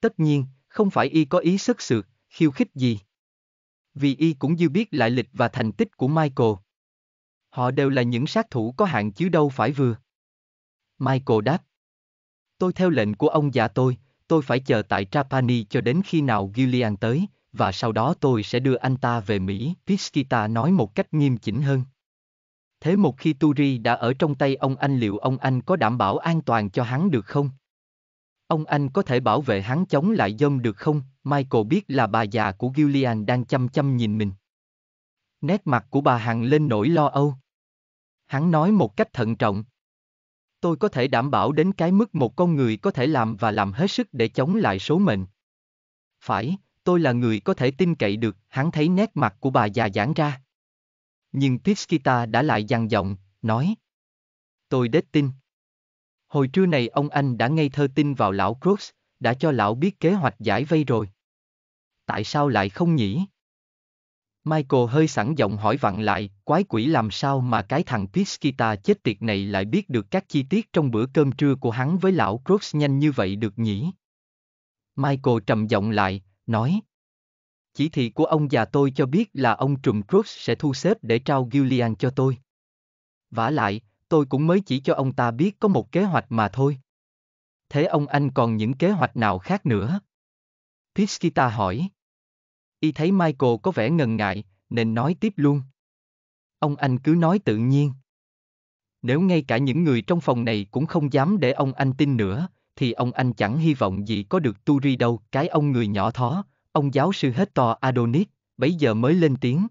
Tất nhiên, không phải y có ý sức sượt, khiêu khích gì. Vì y cũng dư biết lại lịch và thành tích của Michael. Họ đều là những sát thủ có hạng chứ đâu phải vừa. Michael đáp. Tôi theo lệnh của ông già tôi, tôi phải chờ tại Trapani cho đến khi nào Gillian tới, và sau đó tôi sẽ đưa anh ta về Mỹ, Piskita nói một cách nghiêm chỉnh hơn. Thế một khi Turi đã ở trong tay ông anh liệu ông anh có đảm bảo an toàn cho hắn được không? Ông anh có thể bảo vệ hắn chống lại dâm được không? Michael biết là bà già của Gillian đang chăm chăm nhìn mình. Nét mặt của bà Hằng lên nỗi lo âu. Hắn nói một cách thận trọng, tôi có thể đảm bảo đến cái mức một con người có thể làm và làm hết sức để chống lại số mệnh. Phải, tôi là người có thể tin cậy được, hắn thấy nét mặt của bà già giãn ra. Nhưng Piskita đã lại dằn giọng, nói. Tôi đếch tin. Hồi trưa này ông anh đã ngây thơ tin vào lão Crooks, đã cho lão biết kế hoạch giải vây rồi. Tại sao lại không nhỉ? Michael hơi sẵn giọng hỏi vặn lại, quái quỷ làm sao mà cái thằng Piskita chết tiệt này lại biết được các chi tiết trong bữa cơm trưa của hắn với lão Crooks nhanh như vậy được nhỉ? Michael trầm giọng lại, nói. Chỉ thị của ông già tôi cho biết là ông trùm Crooks sẽ thu xếp để trao Gillian cho tôi. Vả lại, tôi cũng mới chỉ cho ông ta biết có một kế hoạch mà thôi. Thế ông anh còn những kế hoạch nào khác nữa? Piskita hỏi. Y thấy Michael có vẻ ngần ngại, nên nói tiếp luôn. Ông anh cứ nói tự nhiên. Nếu ngay cả những người trong phòng này cũng không dám để ông anh tin nữa, thì ông anh chẳng hy vọng gì có được Turi đâu. Cái ông người nhỏ thó, ông giáo sư hết to Adonis, bấy giờ mới lên tiếng.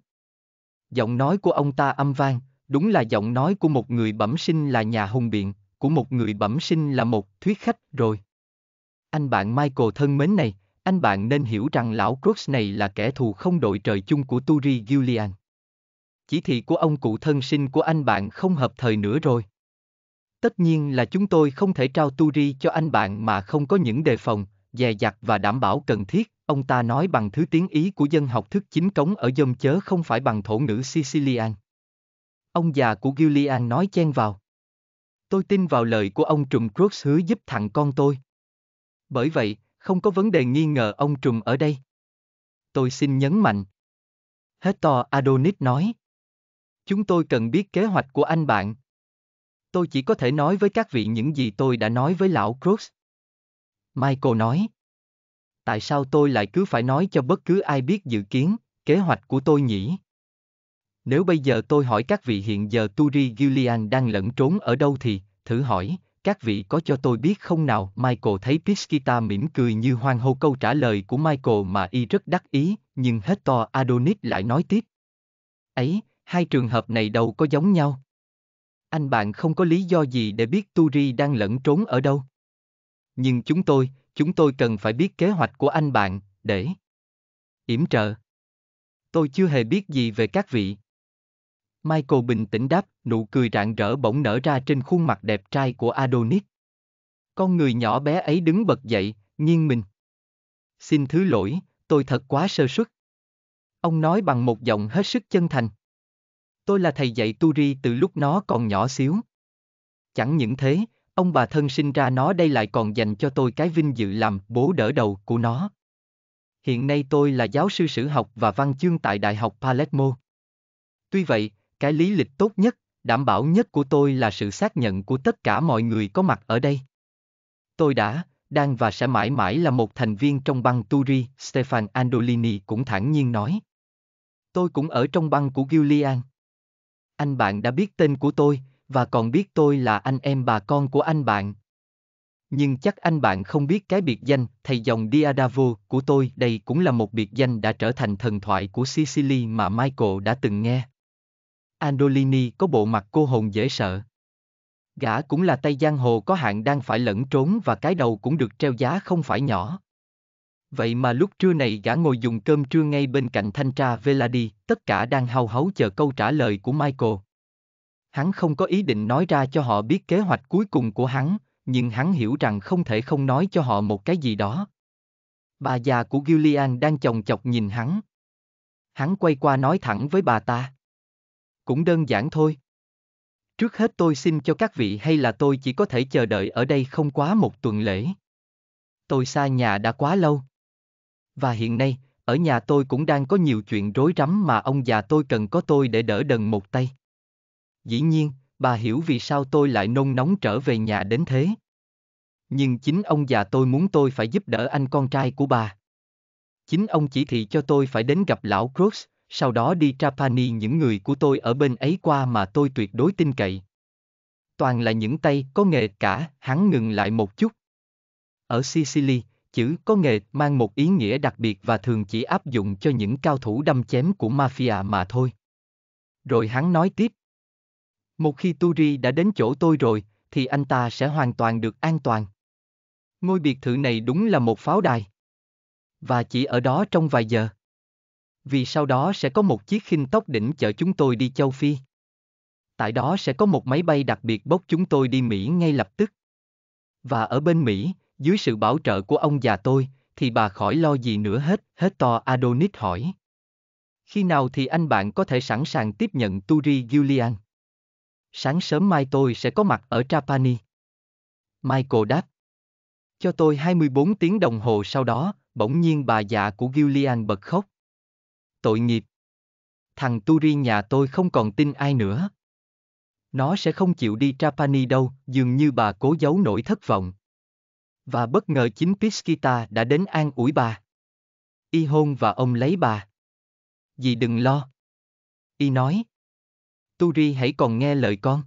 Giọng nói của ông ta âm vang, đúng là giọng nói của một người bẩm sinh là nhà hùng biện, của một người bẩm sinh là một thuyết khách rồi. Anh bạn Michael thân mến này, anh bạn nên hiểu rằng lão Crooks này là kẻ thù không đội trời chung của Turi Gillian. Chỉ thị của ông cụ thân sinh của anh bạn không hợp thời nữa rồi. Tất nhiên là chúng tôi không thể trao Turi cho anh bạn mà không có những đề phòng, dè dặt và đảm bảo cần thiết, ông ta nói bằng thứ tiếng Ý của dân học thức chính cống ở dông chớ không phải bằng thổ ngữ Sicilian. Ông già của Gillian nói chen vào. Tôi tin vào lời của ông Trùm Crooks hứa giúp thằng con tôi. Bởi vậy, không có vấn đề nghi ngờ ông trùm ở đây. Tôi xin nhấn mạnh. Hector Adonis nói. Chúng tôi cần biết kế hoạch của anh bạn. Tôi chỉ có thể nói với các vị những gì tôi đã nói với lão Crooks. Michael nói. Tại sao tôi lại cứ phải nói cho bất cứ ai biết dự kiến, kế hoạch của tôi nhỉ? Nếu bây giờ tôi hỏi các vị hiện giờ Turi Gillian đang lẫn trốn ở đâu thì, thử hỏi, các vị có cho tôi biết không nào? Michael thấy Piskita mỉm cười như hoan hô câu trả lời của Michael mà y rất đắc ý, nhưng hết to Adonis lại nói tiếp. Ấy, hai trường hợp này đâu có giống nhau. Anh bạn không có lý do gì để biết Turi đang lẫn trốn ở đâu. Nhưng chúng tôi, chúng tôi cần phải biết kế hoạch của anh bạn, để... Yểm trợ. Tôi chưa hề biết gì về các vị, Michael bình tĩnh đáp, nụ cười rạng rỡ bỗng nở ra trên khuôn mặt đẹp trai của Adonis. Con người nhỏ bé ấy đứng bật dậy, nghiêng mình. Xin thứ lỗi, tôi thật quá sơ suất. Ông nói bằng một giọng hết sức chân thành. Tôi là thầy dạy Turi từ lúc nó còn nhỏ xíu. Chẳng những thế, ông bà thân sinh ra nó đây lại còn dành cho tôi cái vinh dự làm bố đỡ đầu của nó. Hiện nay tôi là giáo sư sử học và văn chương tại Đại học Palermo. Tuy vậy, cái lý lịch tốt nhất, đảm bảo nhất của tôi là sự xác nhận của tất cả mọi người có mặt ở đây. Tôi đã, đang và sẽ mãi mãi là một thành viên trong băng Turi, Stefan Andolini cũng thản nhiên nói. Tôi cũng ở trong băng của Gillian. Anh bạn đã biết tên của tôi, và còn biết tôi là anh em bà con của anh bạn. Nhưng chắc anh bạn không biết cái biệt danh thầy dòng Diadavo của tôi đây cũng là một biệt danh đã trở thành thần thoại của Sicily mà Michael đã từng nghe. Andolini có bộ mặt cô hồn dễ sợ. Gã cũng là tay giang hồ có hạng đang phải lẫn trốn và cái đầu cũng được treo giá không phải nhỏ. Vậy mà lúc trưa này gã ngồi dùng cơm trưa ngay bên cạnh thanh tra Veladi, tất cả đang hào hấu chờ câu trả lời của Michael. Hắn không có ý định nói ra cho họ biết kế hoạch cuối cùng của hắn, nhưng hắn hiểu rằng không thể không nói cho họ một cái gì đó. Bà già của Gillian đang chồng chọc nhìn hắn. Hắn quay qua nói thẳng với bà ta cũng đơn giản thôi. Trước hết tôi xin cho các vị hay là tôi chỉ có thể chờ đợi ở đây không quá một tuần lễ. Tôi xa nhà đã quá lâu. Và hiện nay, ở nhà tôi cũng đang có nhiều chuyện rối rắm mà ông già tôi cần có tôi để đỡ đần một tay. Dĩ nhiên, bà hiểu vì sao tôi lại nôn nóng trở về nhà đến thế. Nhưng chính ông già tôi muốn tôi phải giúp đỡ anh con trai của bà. Chính ông chỉ thị cho tôi phải đến gặp lão Cross, sau đó đi Trapani những người của tôi ở bên ấy qua mà tôi tuyệt đối tin cậy. Toàn là những tay có nghề cả, hắn ngừng lại một chút. Ở Sicily, chữ có nghề mang một ý nghĩa đặc biệt và thường chỉ áp dụng cho những cao thủ đâm chém của mafia mà thôi. Rồi hắn nói tiếp. Một khi Turi đã đến chỗ tôi rồi, thì anh ta sẽ hoàn toàn được an toàn. Ngôi biệt thự này đúng là một pháo đài. Và chỉ ở đó trong vài giờ vì sau đó sẽ có một chiếc khinh tốc đỉnh chở chúng tôi đi châu Phi. Tại đó sẽ có một máy bay đặc biệt bốc chúng tôi đi Mỹ ngay lập tức. Và ở bên Mỹ, dưới sự bảo trợ của ông già tôi, thì bà khỏi lo gì nữa hết, hết to Adonis hỏi. Khi nào thì anh bạn có thể sẵn sàng tiếp nhận Turi Gillian? Sáng sớm mai tôi sẽ có mặt ở Trapani. Michael đáp. Cho tôi 24 tiếng đồng hồ sau đó, bỗng nhiên bà già của Gillian bật khóc tội nghiệp. Thằng Turi nhà tôi không còn tin ai nữa. Nó sẽ không chịu đi Trapani đâu, dường như bà cố giấu nỗi thất vọng. Và bất ngờ chính Piskita đã đến an ủi bà. Y hôn và ông lấy bà. Dì đừng lo. Y nói. Turi hãy còn nghe lời con.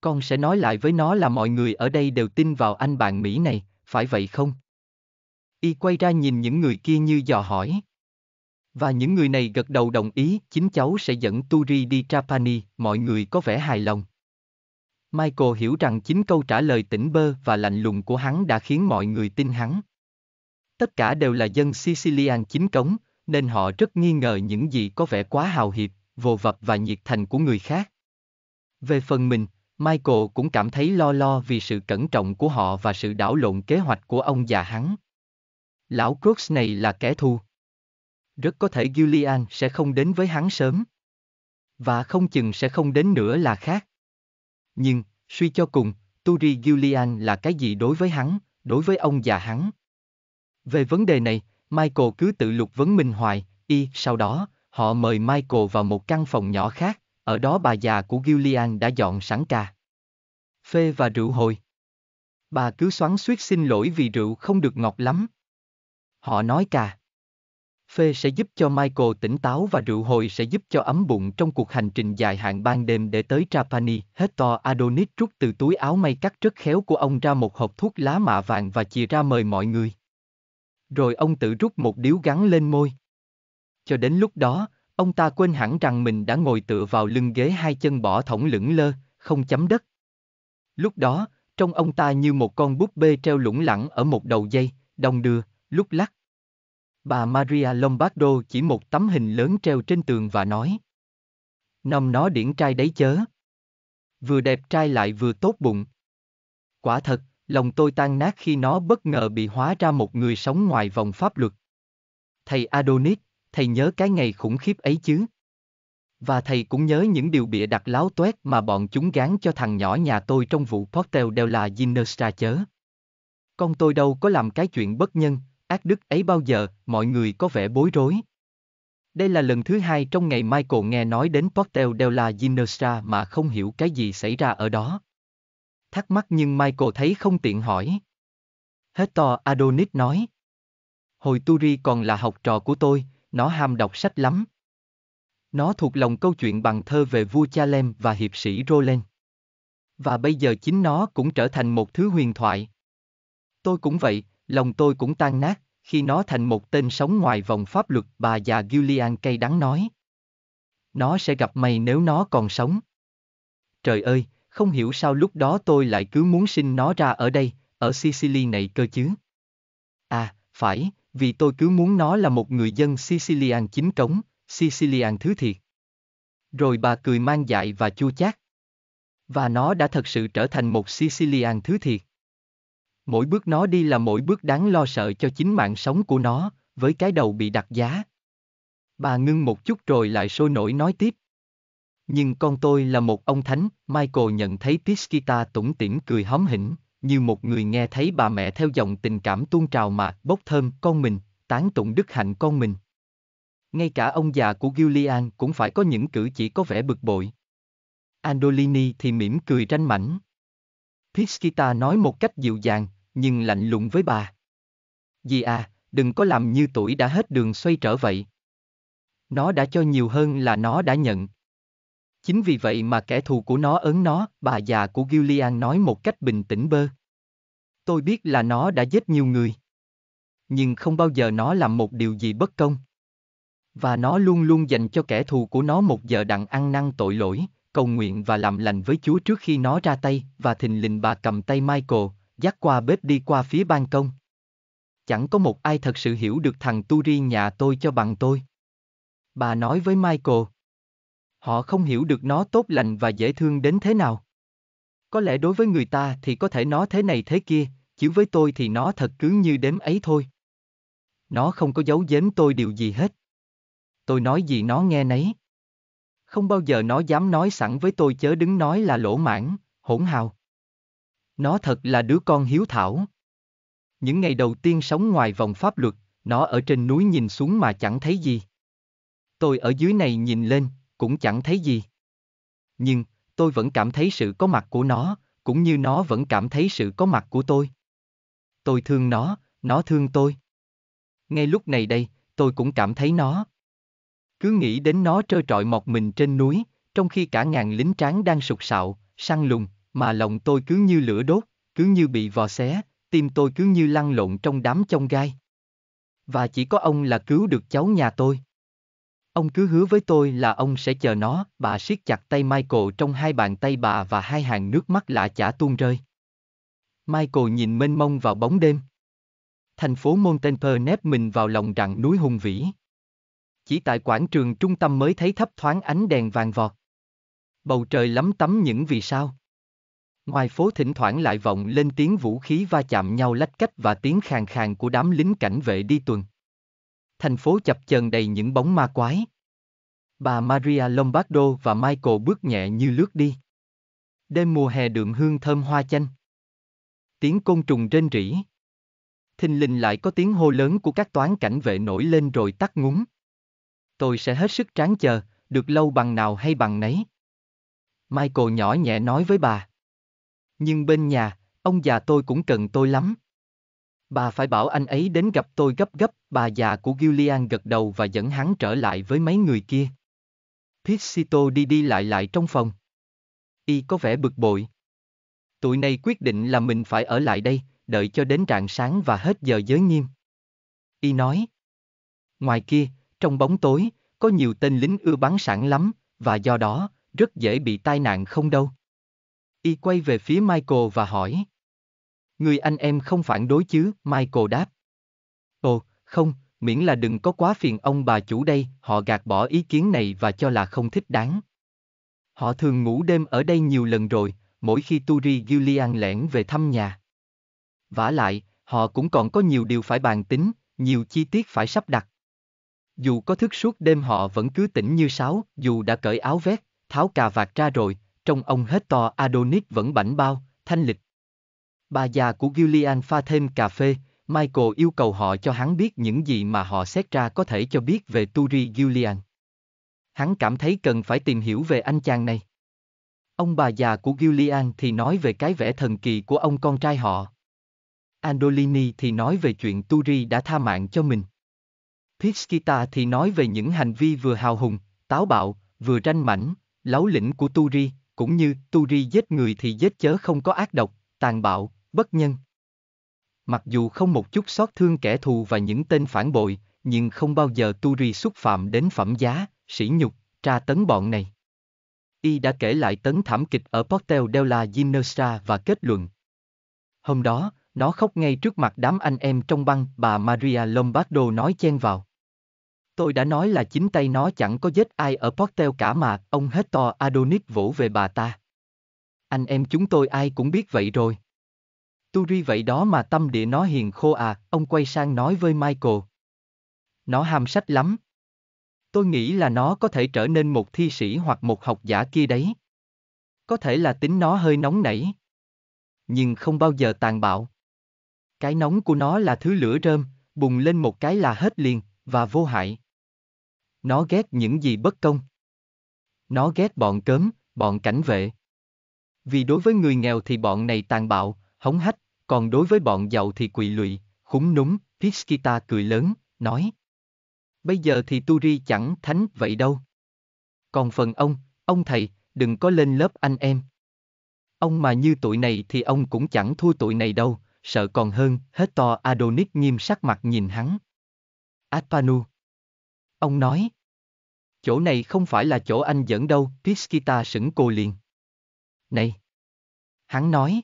Con sẽ nói lại với nó là mọi người ở đây đều tin vào anh bạn Mỹ này, phải vậy không? Y quay ra nhìn những người kia như dò hỏi. Và những người này gật đầu đồng ý, chính cháu sẽ dẫn Turi đi Trapani, mọi người có vẻ hài lòng. Michael hiểu rằng chính câu trả lời tỉnh bơ và lạnh lùng của hắn đã khiến mọi người tin hắn. Tất cả đều là dân Sicilian chính cống, nên họ rất nghi ngờ những gì có vẻ quá hào hiệp, vồ vập và nhiệt thành của người khác. Về phần mình, Michael cũng cảm thấy lo lo vì sự cẩn trọng của họ và sự đảo lộn kế hoạch của ông già hắn. Lão Crooks này là kẻ thù. Rất có thể Gillian sẽ không đến với hắn sớm. Và không chừng sẽ không đến nữa là khác. Nhưng, suy cho cùng, Turi Gillian là cái gì đối với hắn, đối với ông già hắn. Về vấn đề này, Michael cứ tự lục vấn mình hoài, y sau đó, họ mời Michael vào một căn phòng nhỏ khác, ở đó bà già của Gillian đã dọn sẵn cà Phê và rượu hồi. Bà cứ xoắn suýt xin lỗi vì rượu không được ngọt lắm. Họ nói cà phê sẽ giúp cho Michael tỉnh táo và rượu hồi sẽ giúp cho ấm bụng trong cuộc hành trình dài hạn ban đêm để tới Trapani. Hector Adonis rút từ túi áo may cắt rất khéo của ông ra một hộp thuốc lá mạ vàng và chia ra mời mọi người. Rồi ông tự rút một điếu gắn lên môi. Cho đến lúc đó, ông ta quên hẳn rằng mình đã ngồi tựa vào lưng ghế hai chân bỏ thõng lững lơ, không chấm đất. Lúc đó, trong ông ta như một con búp bê treo lủng lẳng ở một đầu dây, đồng đưa, lúc lắc. Bà Maria Lombardo chỉ một tấm hình lớn treo trên tường và nói. Năm nó điển trai đấy chớ. Vừa đẹp trai lại vừa tốt bụng. Quả thật, lòng tôi tan nát khi nó bất ngờ bị hóa ra một người sống ngoài vòng pháp luật. Thầy Adonis, thầy nhớ cái ngày khủng khiếp ấy chứ? Và thầy cũng nhớ những điều bịa đặt láo toét mà bọn chúng gán cho thằng nhỏ nhà tôi trong vụ Portel Della Ginestra chớ. Con tôi đâu có làm cái chuyện bất nhân, ác đức ấy bao giờ, mọi người có vẻ bối rối. Đây là lần thứ hai trong ngày Michael nghe nói đến Portel de la Ginestra mà không hiểu cái gì xảy ra ở đó. Thắc mắc nhưng Michael thấy không tiện hỏi. Hết to Adonis nói. Hồi Turi còn là học trò của tôi, nó ham đọc sách lắm. Nó thuộc lòng câu chuyện bằng thơ về vua Chalem và hiệp sĩ Roland. Và bây giờ chính nó cũng trở thành một thứ huyền thoại. Tôi cũng vậy, Lòng tôi cũng tan nát, khi nó thành một tên sống ngoài vòng pháp luật, bà già Julian cay đắng nói. Nó sẽ gặp mày nếu nó còn sống. Trời ơi, không hiểu sao lúc đó tôi lại cứ muốn sinh nó ra ở đây, ở Sicily này cơ chứ. À, phải, vì tôi cứ muốn nó là một người dân Sicilian chính cống, Sicilian thứ thiệt. Rồi bà cười mang dại và chua chát. Và nó đã thật sự trở thành một Sicilian thứ thiệt. Mỗi bước nó đi là mỗi bước đáng lo sợ cho chính mạng sống của nó, với cái đầu bị đặt giá. Bà ngưng một chút rồi lại sôi nổi nói tiếp. Nhưng con tôi là một ông thánh, Michael nhận thấy Tiskita tủng tỉm cười hóm hỉnh, như một người nghe thấy bà mẹ theo dòng tình cảm tuôn trào mà bốc thơm con mình, tán tụng đức hạnh con mình. Ngay cả ông già của Gillian cũng phải có những cử chỉ có vẻ bực bội. Andolini thì mỉm cười tranh mảnh. Piskita nói một cách dịu dàng, nhưng lạnh lùng với bà. Dì à, đừng có làm như tuổi đã hết đường xoay trở vậy. Nó đã cho nhiều hơn là nó đã nhận. Chính vì vậy mà kẻ thù của nó ấn nó, bà già của Gillian nói một cách bình tĩnh bơ. Tôi biết là nó đã giết nhiều người. Nhưng không bao giờ nó làm một điều gì bất công. Và nó luôn luôn dành cho kẻ thù của nó một giờ đặng ăn năn tội lỗi, cầu nguyện và làm lành với Chúa trước khi nó ra tay, và thình lình bà cầm tay Michael, dắt qua bếp đi qua phía ban công. Chẳng có một ai thật sự hiểu được thằng Turi nhà tôi cho bằng tôi. Bà nói với Michael. Họ không hiểu được nó tốt lành và dễ thương đến thế nào. Có lẽ đối với người ta thì có thể nó thế này thế kia, chứ với tôi thì nó thật cứ như đếm ấy thôi. Nó không có giấu giếm tôi điều gì hết. Tôi nói gì nó nghe nấy. Không bao giờ nó dám nói sẵn với tôi chớ đứng nói là lỗ mãn, hỗn hào. Nó thật là đứa con hiếu thảo. Những ngày đầu tiên sống ngoài vòng pháp luật, nó ở trên núi nhìn xuống mà chẳng thấy gì. Tôi ở dưới này nhìn lên, cũng chẳng thấy gì. Nhưng, tôi vẫn cảm thấy sự có mặt của nó, cũng như nó vẫn cảm thấy sự có mặt của tôi. Tôi thương nó, nó thương tôi. Ngay lúc này đây, tôi cũng cảm thấy nó. Cứ nghĩ đến nó trơ trọi mọc mình trên núi, trong khi cả ngàn lính tráng đang sục sạo, săn lùng, mà lòng tôi cứ như lửa đốt, cứ như bị vò xé, tim tôi cứ như lăn lộn trong đám trong gai. Và chỉ có ông là cứu được cháu nhà tôi. Ông cứ hứa với tôi là ông sẽ chờ nó, bà siết chặt tay Michael trong hai bàn tay bà và hai hàng nước mắt lạ chả tuôn rơi. Michael nhìn mênh mông vào bóng đêm. Thành phố Montemper nép mình vào lòng rặng núi hùng vĩ. Chỉ tại quảng trường trung tâm mới thấy thấp thoáng ánh đèn vàng vọt. Bầu trời lắm tấm những vì sao. Ngoài phố thỉnh thoảng lại vọng lên tiếng vũ khí va chạm nhau lách cách và tiếng khàn khàn của đám lính cảnh vệ đi tuần. Thành phố chập chờn đầy những bóng ma quái. Bà Maria Lombardo và Michael bước nhẹ như lướt đi. Đêm mùa hè đượm hương thơm hoa chanh. Tiếng côn trùng rên rỉ. Thình lình lại có tiếng hô lớn của các toán cảnh vệ nổi lên rồi tắt ngúng. Tôi sẽ hết sức tráng chờ, được lâu bằng nào hay bằng nấy. Michael nhỏ nhẹ nói với bà. Nhưng bên nhà, ông già tôi cũng cần tôi lắm. Bà phải bảo anh ấy đến gặp tôi gấp gấp, bà già của Gillian gật đầu và dẫn hắn trở lại với mấy người kia. Pixito đi đi lại lại trong phòng. Y có vẻ bực bội. Tụi này quyết định là mình phải ở lại đây, đợi cho đến rạng sáng và hết giờ giới nghiêm. Y nói. Ngoài kia, trong bóng tối, có nhiều tên lính ưa bắn sẵn lắm, và do đó, rất dễ bị tai nạn không đâu. Y quay về phía Michael và hỏi. Người anh em không phản đối chứ, Michael đáp. Ồ, không, miễn là đừng có quá phiền ông bà chủ đây, họ gạt bỏ ý kiến này và cho là không thích đáng. Họ thường ngủ đêm ở đây nhiều lần rồi, mỗi khi Turi Gillian lẻn về thăm nhà. Vả lại, họ cũng còn có nhiều điều phải bàn tính, nhiều chi tiết phải sắp đặt. Dù có thức suốt đêm họ vẫn cứ tỉnh như sáo, dù đã cởi áo vét, tháo cà vạt ra rồi, trong ông hết to Adonis vẫn bảnh bao, thanh lịch. Bà già của Gillian pha thêm cà phê, Michael yêu cầu họ cho hắn biết những gì mà họ xét ra có thể cho biết về Turi Gillian. Hắn cảm thấy cần phải tìm hiểu về anh chàng này. Ông bà già của Gillian thì nói về cái vẻ thần kỳ của ông con trai họ. Andolini thì nói về chuyện Turi đã tha mạng cho mình. Piskita thì nói về những hành vi vừa hào hùng, táo bạo, vừa ranh mảnh, láu lĩnh của Turi, cũng như Turi giết người thì giết chớ không có ác độc, tàn bạo, bất nhân. Mặc dù không một chút xót thương kẻ thù và những tên phản bội, nhưng không bao giờ Turi xúc phạm đến phẩm giá, sỉ nhục, tra tấn bọn này. Y đã kể lại tấn thảm kịch ở Portel della Ginestra và kết luận. Hôm đó, nó khóc ngay trước mặt đám anh em trong băng, bà Maria Lombardo nói chen vào. Tôi đã nói là chính tay nó chẳng có giết ai ở Portel cả mà, ông hết to Adonis vỗ về bà ta. Anh em chúng tôi ai cũng biết vậy rồi. Turi vậy đó mà tâm địa nó hiền khô à, ông quay sang nói với Michael. Nó ham sách lắm. Tôi nghĩ là nó có thể trở nên một thi sĩ hoặc một học giả kia đấy. Có thể là tính nó hơi nóng nảy. Nhưng không bao giờ tàn bạo. Cái nóng của nó là thứ lửa rơm, bùng lên một cái là hết liền, và vô hại. Nó ghét những gì bất công. Nó ghét bọn cớm, bọn cảnh vệ. Vì đối với người nghèo thì bọn này tàn bạo, hống hách, còn đối với bọn giàu thì quỳ lụy, khúng núng. Piskita cười lớn, nói. Bây giờ thì Turi chẳng thánh vậy đâu. Còn phần ông, ông thầy, đừng có lên lớp anh em. Ông mà như tụi này thì ông cũng chẳng thua tụi này đâu, sợ còn hơn, hết to Adonis nghiêm sắc mặt nhìn hắn. Atpanu. Ông nói, Chỗ này không phải là chỗ anh dẫn đâu, Piskita sững cô liền. Này! Hắn nói.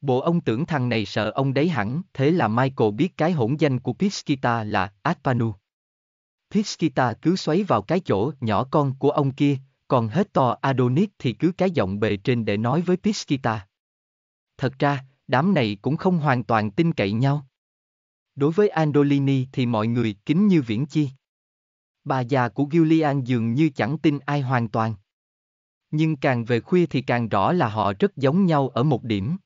Bộ ông tưởng thằng này sợ ông đấy hẳn, thế là Michael biết cái hỗn danh của Piskita là Atpanu. Piskita cứ xoáy vào cái chỗ nhỏ con của ông kia, còn hết to Adonis thì cứ cái giọng bề trên để nói với Piskita. Thật ra, đám này cũng không hoàn toàn tin cậy nhau. Đối với Andolini thì mọi người kính như viễn chi. Bà già của Gillian dường như chẳng tin ai hoàn toàn. Nhưng càng về khuya thì càng rõ là họ rất giống nhau ở một điểm.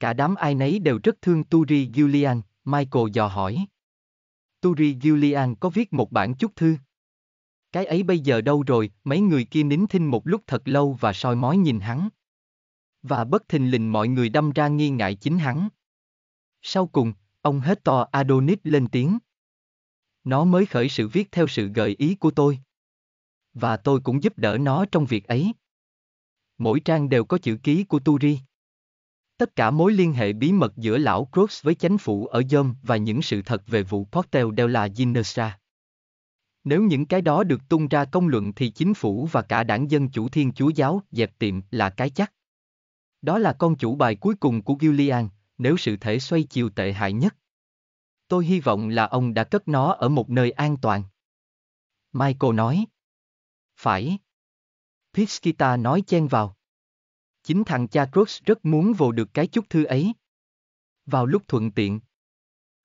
Cả đám ai nấy đều rất thương Turi Gillian, Michael dò hỏi. Turi Gillian có viết một bản chúc thư. Cái ấy bây giờ đâu rồi, mấy người kia nín thinh một lúc thật lâu và soi mói nhìn hắn. Và bất thình lình mọi người đâm ra nghi ngại chính hắn. Sau cùng, ông hết to Adonis lên tiếng. Nó mới khởi sự viết theo sự gợi ý của tôi. Và tôi cũng giúp đỡ nó trong việc ấy. Mỗi trang đều có chữ ký của Turi. Tất cả mối liên hệ bí mật giữa lão Cross với chánh phủ ở Dơm và những sự thật về vụ Portel đều là Ginestra. Nếu những cái đó được tung ra công luận thì chính phủ và cả đảng dân chủ thiên chúa giáo dẹp tiệm là cái chắc. Đó là con chủ bài cuối cùng của Gillian, nếu sự thể xoay chiều tệ hại nhất tôi hy vọng là ông đã cất nó ở một nơi an toàn. Michael nói. Phải. Piskita nói chen vào. Chính thằng cha Cruz rất muốn vô được cái chút thư ấy. Vào lúc thuận tiện.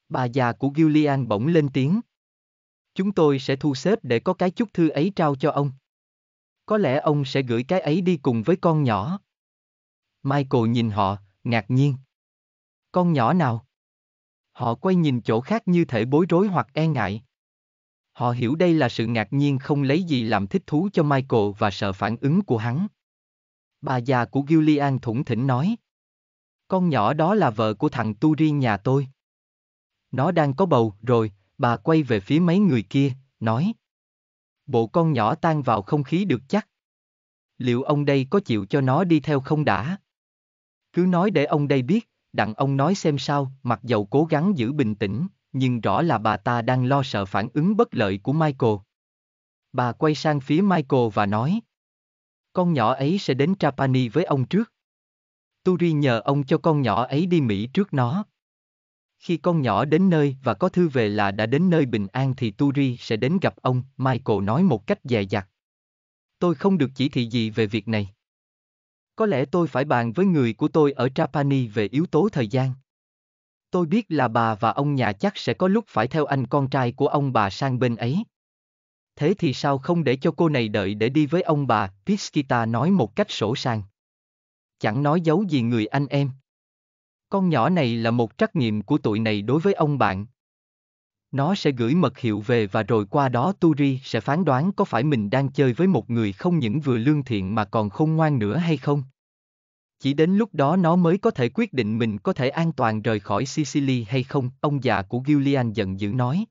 Bà già của Gillian bỗng lên tiếng. Chúng tôi sẽ thu xếp để có cái chút thư ấy trao cho ông. Có lẽ ông sẽ gửi cái ấy đi cùng với con nhỏ. Michael nhìn họ, ngạc nhiên. Con nhỏ nào? Họ quay nhìn chỗ khác như thể bối rối hoặc e ngại. Họ hiểu đây là sự ngạc nhiên không lấy gì làm thích thú cho Michael và sợ phản ứng của hắn. Bà già của Gillian thủng thỉnh nói. Con nhỏ đó là vợ của thằng Tu Ri nhà tôi. Nó đang có bầu rồi, bà quay về phía mấy người kia, nói. Bộ con nhỏ tan vào không khí được chắc. Liệu ông đây có chịu cho nó đi theo không đã? Cứ nói để ông đây biết, Đặng ông nói xem sao, mặc dầu cố gắng giữ bình tĩnh, nhưng rõ là bà ta đang lo sợ phản ứng bất lợi của Michael. Bà quay sang phía Michael và nói. Con nhỏ ấy sẽ đến Trapani với ông trước. Turi nhờ ông cho con nhỏ ấy đi Mỹ trước nó. Khi con nhỏ đến nơi và có thư về là đã đến nơi bình an thì Turi sẽ đến gặp ông, Michael nói một cách dè dặt. Tôi không được chỉ thị gì về việc này. Có lẽ tôi phải bàn với người của tôi ở Trapani về yếu tố thời gian. Tôi biết là bà và ông nhà chắc sẽ có lúc phải theo anh con trai của ông bà sang bên ấy. Thế thì sao không để cho cô này đợi để đi với ông bà, Piskita nói một cách sổ sàng. Chẳng nói giấu gì người anh em. Con nhỏ này là một trắc nghiệm của tụi này đối với ông bạn, nó sẽ gửi mật hiệu về và rồi qua đó Turi sẽ phán đoán có phải mình đang chơi với một người không những vừa lương thiện mà còn không ngoan nữa hay không. Chỉ đến lúc đó nó mới có thể quyết định mình có thể an toàn rời khỏi Sicily hay không, ông già của Gillian giận dữ nói.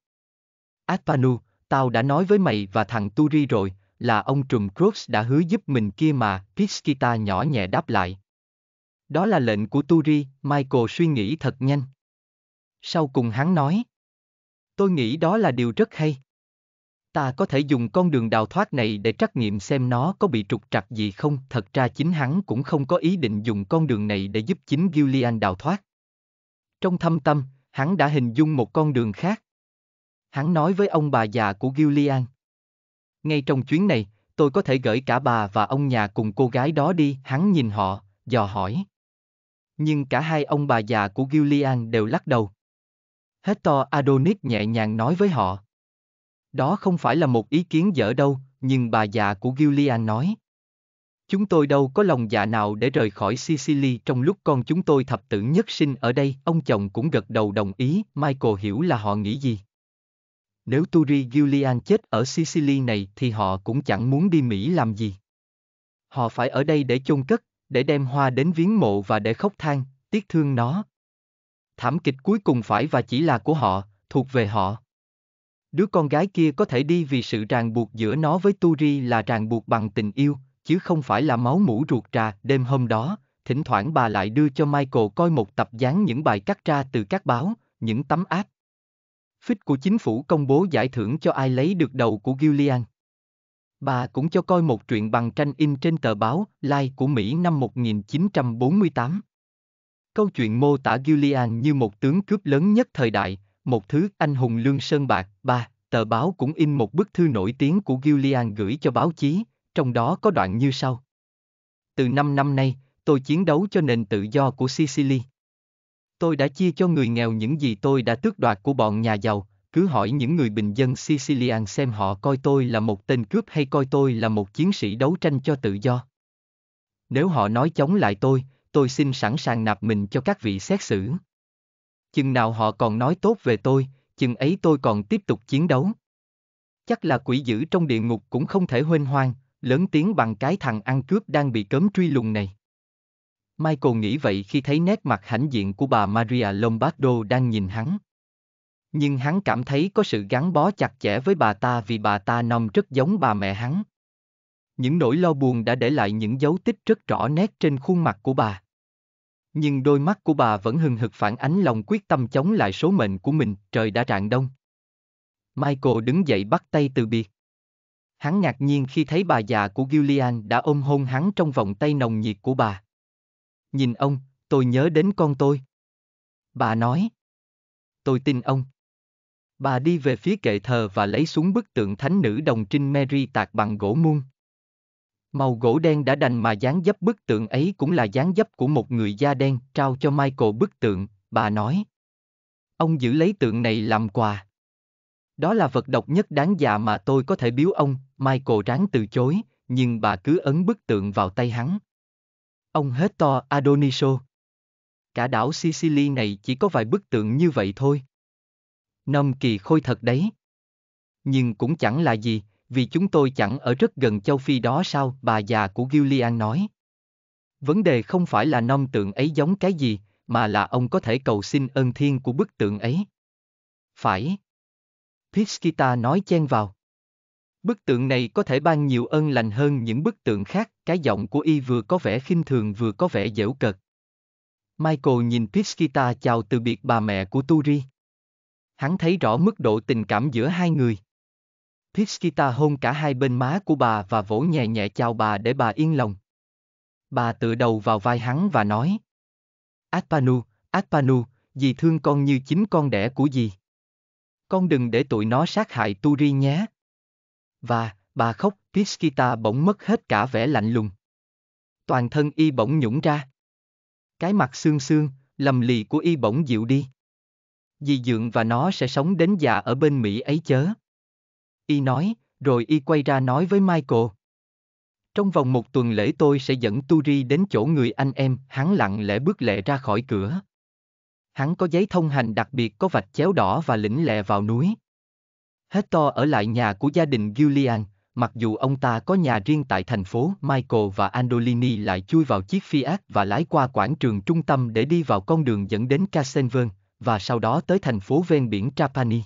Atpanu, tao đã nói với mày và thằng Turi rồi, là ông trùm Crooks đã hứa giúp mình kia mà, Piskita nhỏ nhẹ đáp lại. Đó là lệnh của Turi, Michael suy nghĩ thật nhanh. Sau cùng hắn nói. Tôi nghĩ đó là điều rất hay. Ta có thể dùng con đường đào thoát này để trắc nghiệm xem nó có bị trục trặc gì không. Thật ra chính hắn cũng không có ý định dùng con đường này để giúp chính Gillian đào thoát. Trong thâm tâm, hắn đã hình dung một con đường khác. Hắn nói với ông bà già của Gillian. Ngay trong chuyến này, tôi có thể gửi cả bà và ông nhà cùng cô gái đó đi. Hắn nhìn họ, dò hỏi. Nhưng cả hai ông bà già của Gillian đều lắc đầu. Hector Adonis nhẹ nhàng nói với họ. Đó không phải là một ý kiến dở đâu, nhưng bà già của Gillian nói. Chúng tôi đâu có lòng dạ nào để rời khỏi Sicily trong lúc con chúng tôi thập tử nhất sinh ở đây. Ông chồng cũng gật đầu đồng ý, Michael hiểu là họ nghĩ gì. Nếu Turi Gillian chết ở Sicily này thì họ cũng chẳng muốn đi Mỹ làm gì. Họ phải ở đây để chôn cất, để đem hoa đến viếng mộ và để khóc than, tiếc thương nó thảm kịch cuối cùng phải và chỉ là của họ, thuộc về họ. Đứa con gái kia có thể đi vì sự ràng buộc giữa nó với Turi là ràng buộc bằng tình yêu, chứ không phải là máu mũ ruột trà. Đêm hôm đó, thỉnh thoảng bà lại đưa cho Michael coi một tập dán những bài cắt ra từ các báo, những tấm áp. Phích của chính phủ công bố giải thưởng cho ai lấy được đầu của Gillian. Bà cũng cho coi một truyện bằng tranh in trên tờ báo Lai của Mỹ năm 1948. Câu chuyện mô tả Gillian như một tướng cướp lớn nhất thời đại, một thứ anh hùng lương sơn bạc. Ba, tờ báo cũng in một bức thư nổi tiếng của Gillian gửi cho báo chí, trong đó có đoạn như sau. Từ năm năm nay, tôi chiến đấu cho nền tự do của Sicily. Tôi đã chia cho người nghèo những gì tôi đã tước đoạt của bọn nhà giàu, cứ hỏi những người bình dân Sicilian xem họ coi tôi là một tên cướp hay coi tôi là một chiến sĩ đấu tranh cho tự do. Nếu họ nói chống lại tôi, tôi xin sẵn sàng nạp mình cho các vị xét xử. Chừng nào họ còn nói tốt về tôi, chừng ấy tôi còn tiếp tục chiến đấu. Chắc là quỷ dữ trong địa ngục cũng không thể huênh hoang, lớn tiếng bằng cái thằng ăn cướp đang bị cấm truy lùng này. Michael nghĩ vậy khi thấy nét mặt hãnh diện của bà Maria Lombardo đang nhìn hắn. Nhưng hắn cảm thấy có sự gắn bó chặt chẽ với bà ta vì bà ta nông rất giống bà mẹ hắn. Những nỗi lo buồn đã để lại những dấu tích rất rõ nét trên khuôn mặt của bà. Nhưng đôi mắt của bà vẫn hừng hực phản ánh lòng quyết tâm chống lại số mệnh của mình, trời đã rạng đông. Michael đứng dậy bắt tay từ biệt. Hắn ngạc nhiên khi thấy bà già của Gillian đã ôm hôn hắn trong vòng tay nồng nhiệt của bà. Nhìn ông, tôi nhớ đến con tôi. Bà nói. Tôi tin ông. Bà đi về phía kệ thờ và lấy xuống bức tượng thánh nữ đồng trinh Mary tạc bằng gỗ muôn. Màu gỗ đen đã đành mà dán dấp bức tượng ấy cũng là dán dấp của một người da đen trao cho Michael bức tượng, bà nói. Ông giữ lấy tượng này làm quà. Đó là vật độc nhất đáng dạ mà tôi có thể biếu ông, Michael ráng từ chối, nhưng bà cứ ấn bức tượng vào tay hắn. Ông hết to Adoniso. Cả đảo Sicily này chỉ có vài bức tượng như vậy thôi. Nông kỳ khôi thật đấy. Nhưng cũng chẳng là gì, vì chúng tôi chẳng ở rất gần châu Phi đó sao, bà già của Gillian nói. Vấn đề không phải là nông tượng ấy giống cái gì, mà là ông có thể cầu xin ơn thiên của bức tượng ấy. Phải. Piskita nói chen vào. Bức tượng này có thể ban nhiều ơn lành hơn những bức tượng khác, cái giọng của y vừa có vẻ khinh thường vừa có vẻ dễu cợt. Michael nhìn Piskita chào từ biệt bà mẹ của Turi. Hắn thấy rõ mức độ tình cảm giữa hai người. Pitskita hôn cả hai bên má của bà và vỗ nhẹ nhẹ chào bà để bà yên lòng. Bà tựa đầu vào vai hắn và nói. Atpanu, Atpanu, dì thương con như chính con đẻ của dì. Con đừng để tụi nó sát hại Turi nhé. Và, bà khóc, Pitskita bỗng mất hết cả vẻ lạnh lùng. Toàn thân y bỗng nhũng ra. Cái mặt xương xương, lầm lì của y bỗng dịu đi. Dì dượng và nó sẽ sống đến già ở bên Mỹ ấy chớ. Y nói, rồi Y quay ra nói với Michael. Trong vòng một tuần lễ tôi sẽ dẫn Turi đến chỗ người anh em, hắn lặng lẽ bước lẹ ra khỏi cửa. Hắn có giấy thông hành đặc biệt có vạch chéo đỏ và lĩnh lẹ vào núi. Hector ở lại nhà của gia đình Julian, mặc dù ông ta có nhà riêng tại thành phố, Michael và Andolini lại chui vào chiếc Fiat và lái qua quảng trường trung tâm để đi vào con đường dẫn đến Cassenvern, và sau đó tới thành phố ven biển Trapani.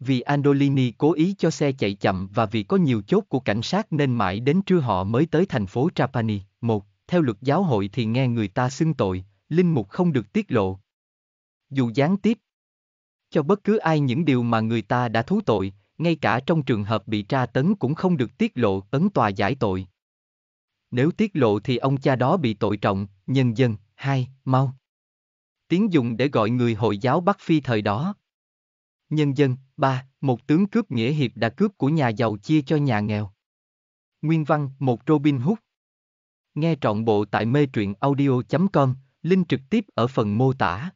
Vì Andolini cố ý cho xe chạy chậm và vì có nhiều chốt của cảnh sát nên mãi đến trưa họ mới tới thành phố Trapani. Một, theo luật giáo hội thì nghe người ta xưng tội, linh mục không được tiết lộ. Dù gián tiếp, cho bất cứ ai những điều mà người ta đã thú tội, ngay cả trong trường hợp bị tra tấn cũng không được tiết lộ tấn tòa giải tội. Nếu tiết lộ thì ông cha đó bị tội trọng, nhân dân, hai, mau. Tiếng dùng để gọi người Hồi giáo Bắc Phi thời đó. Nhân dân, ba, một tướng cướp nghĩa hiệp đã cướp của nhà giàu chia cho nhà nghèo. Nguyên văn, một Robin Hood. Nghe trọn bộ tại mê truyện audio.com, link trực tiếp ở phần mô tả.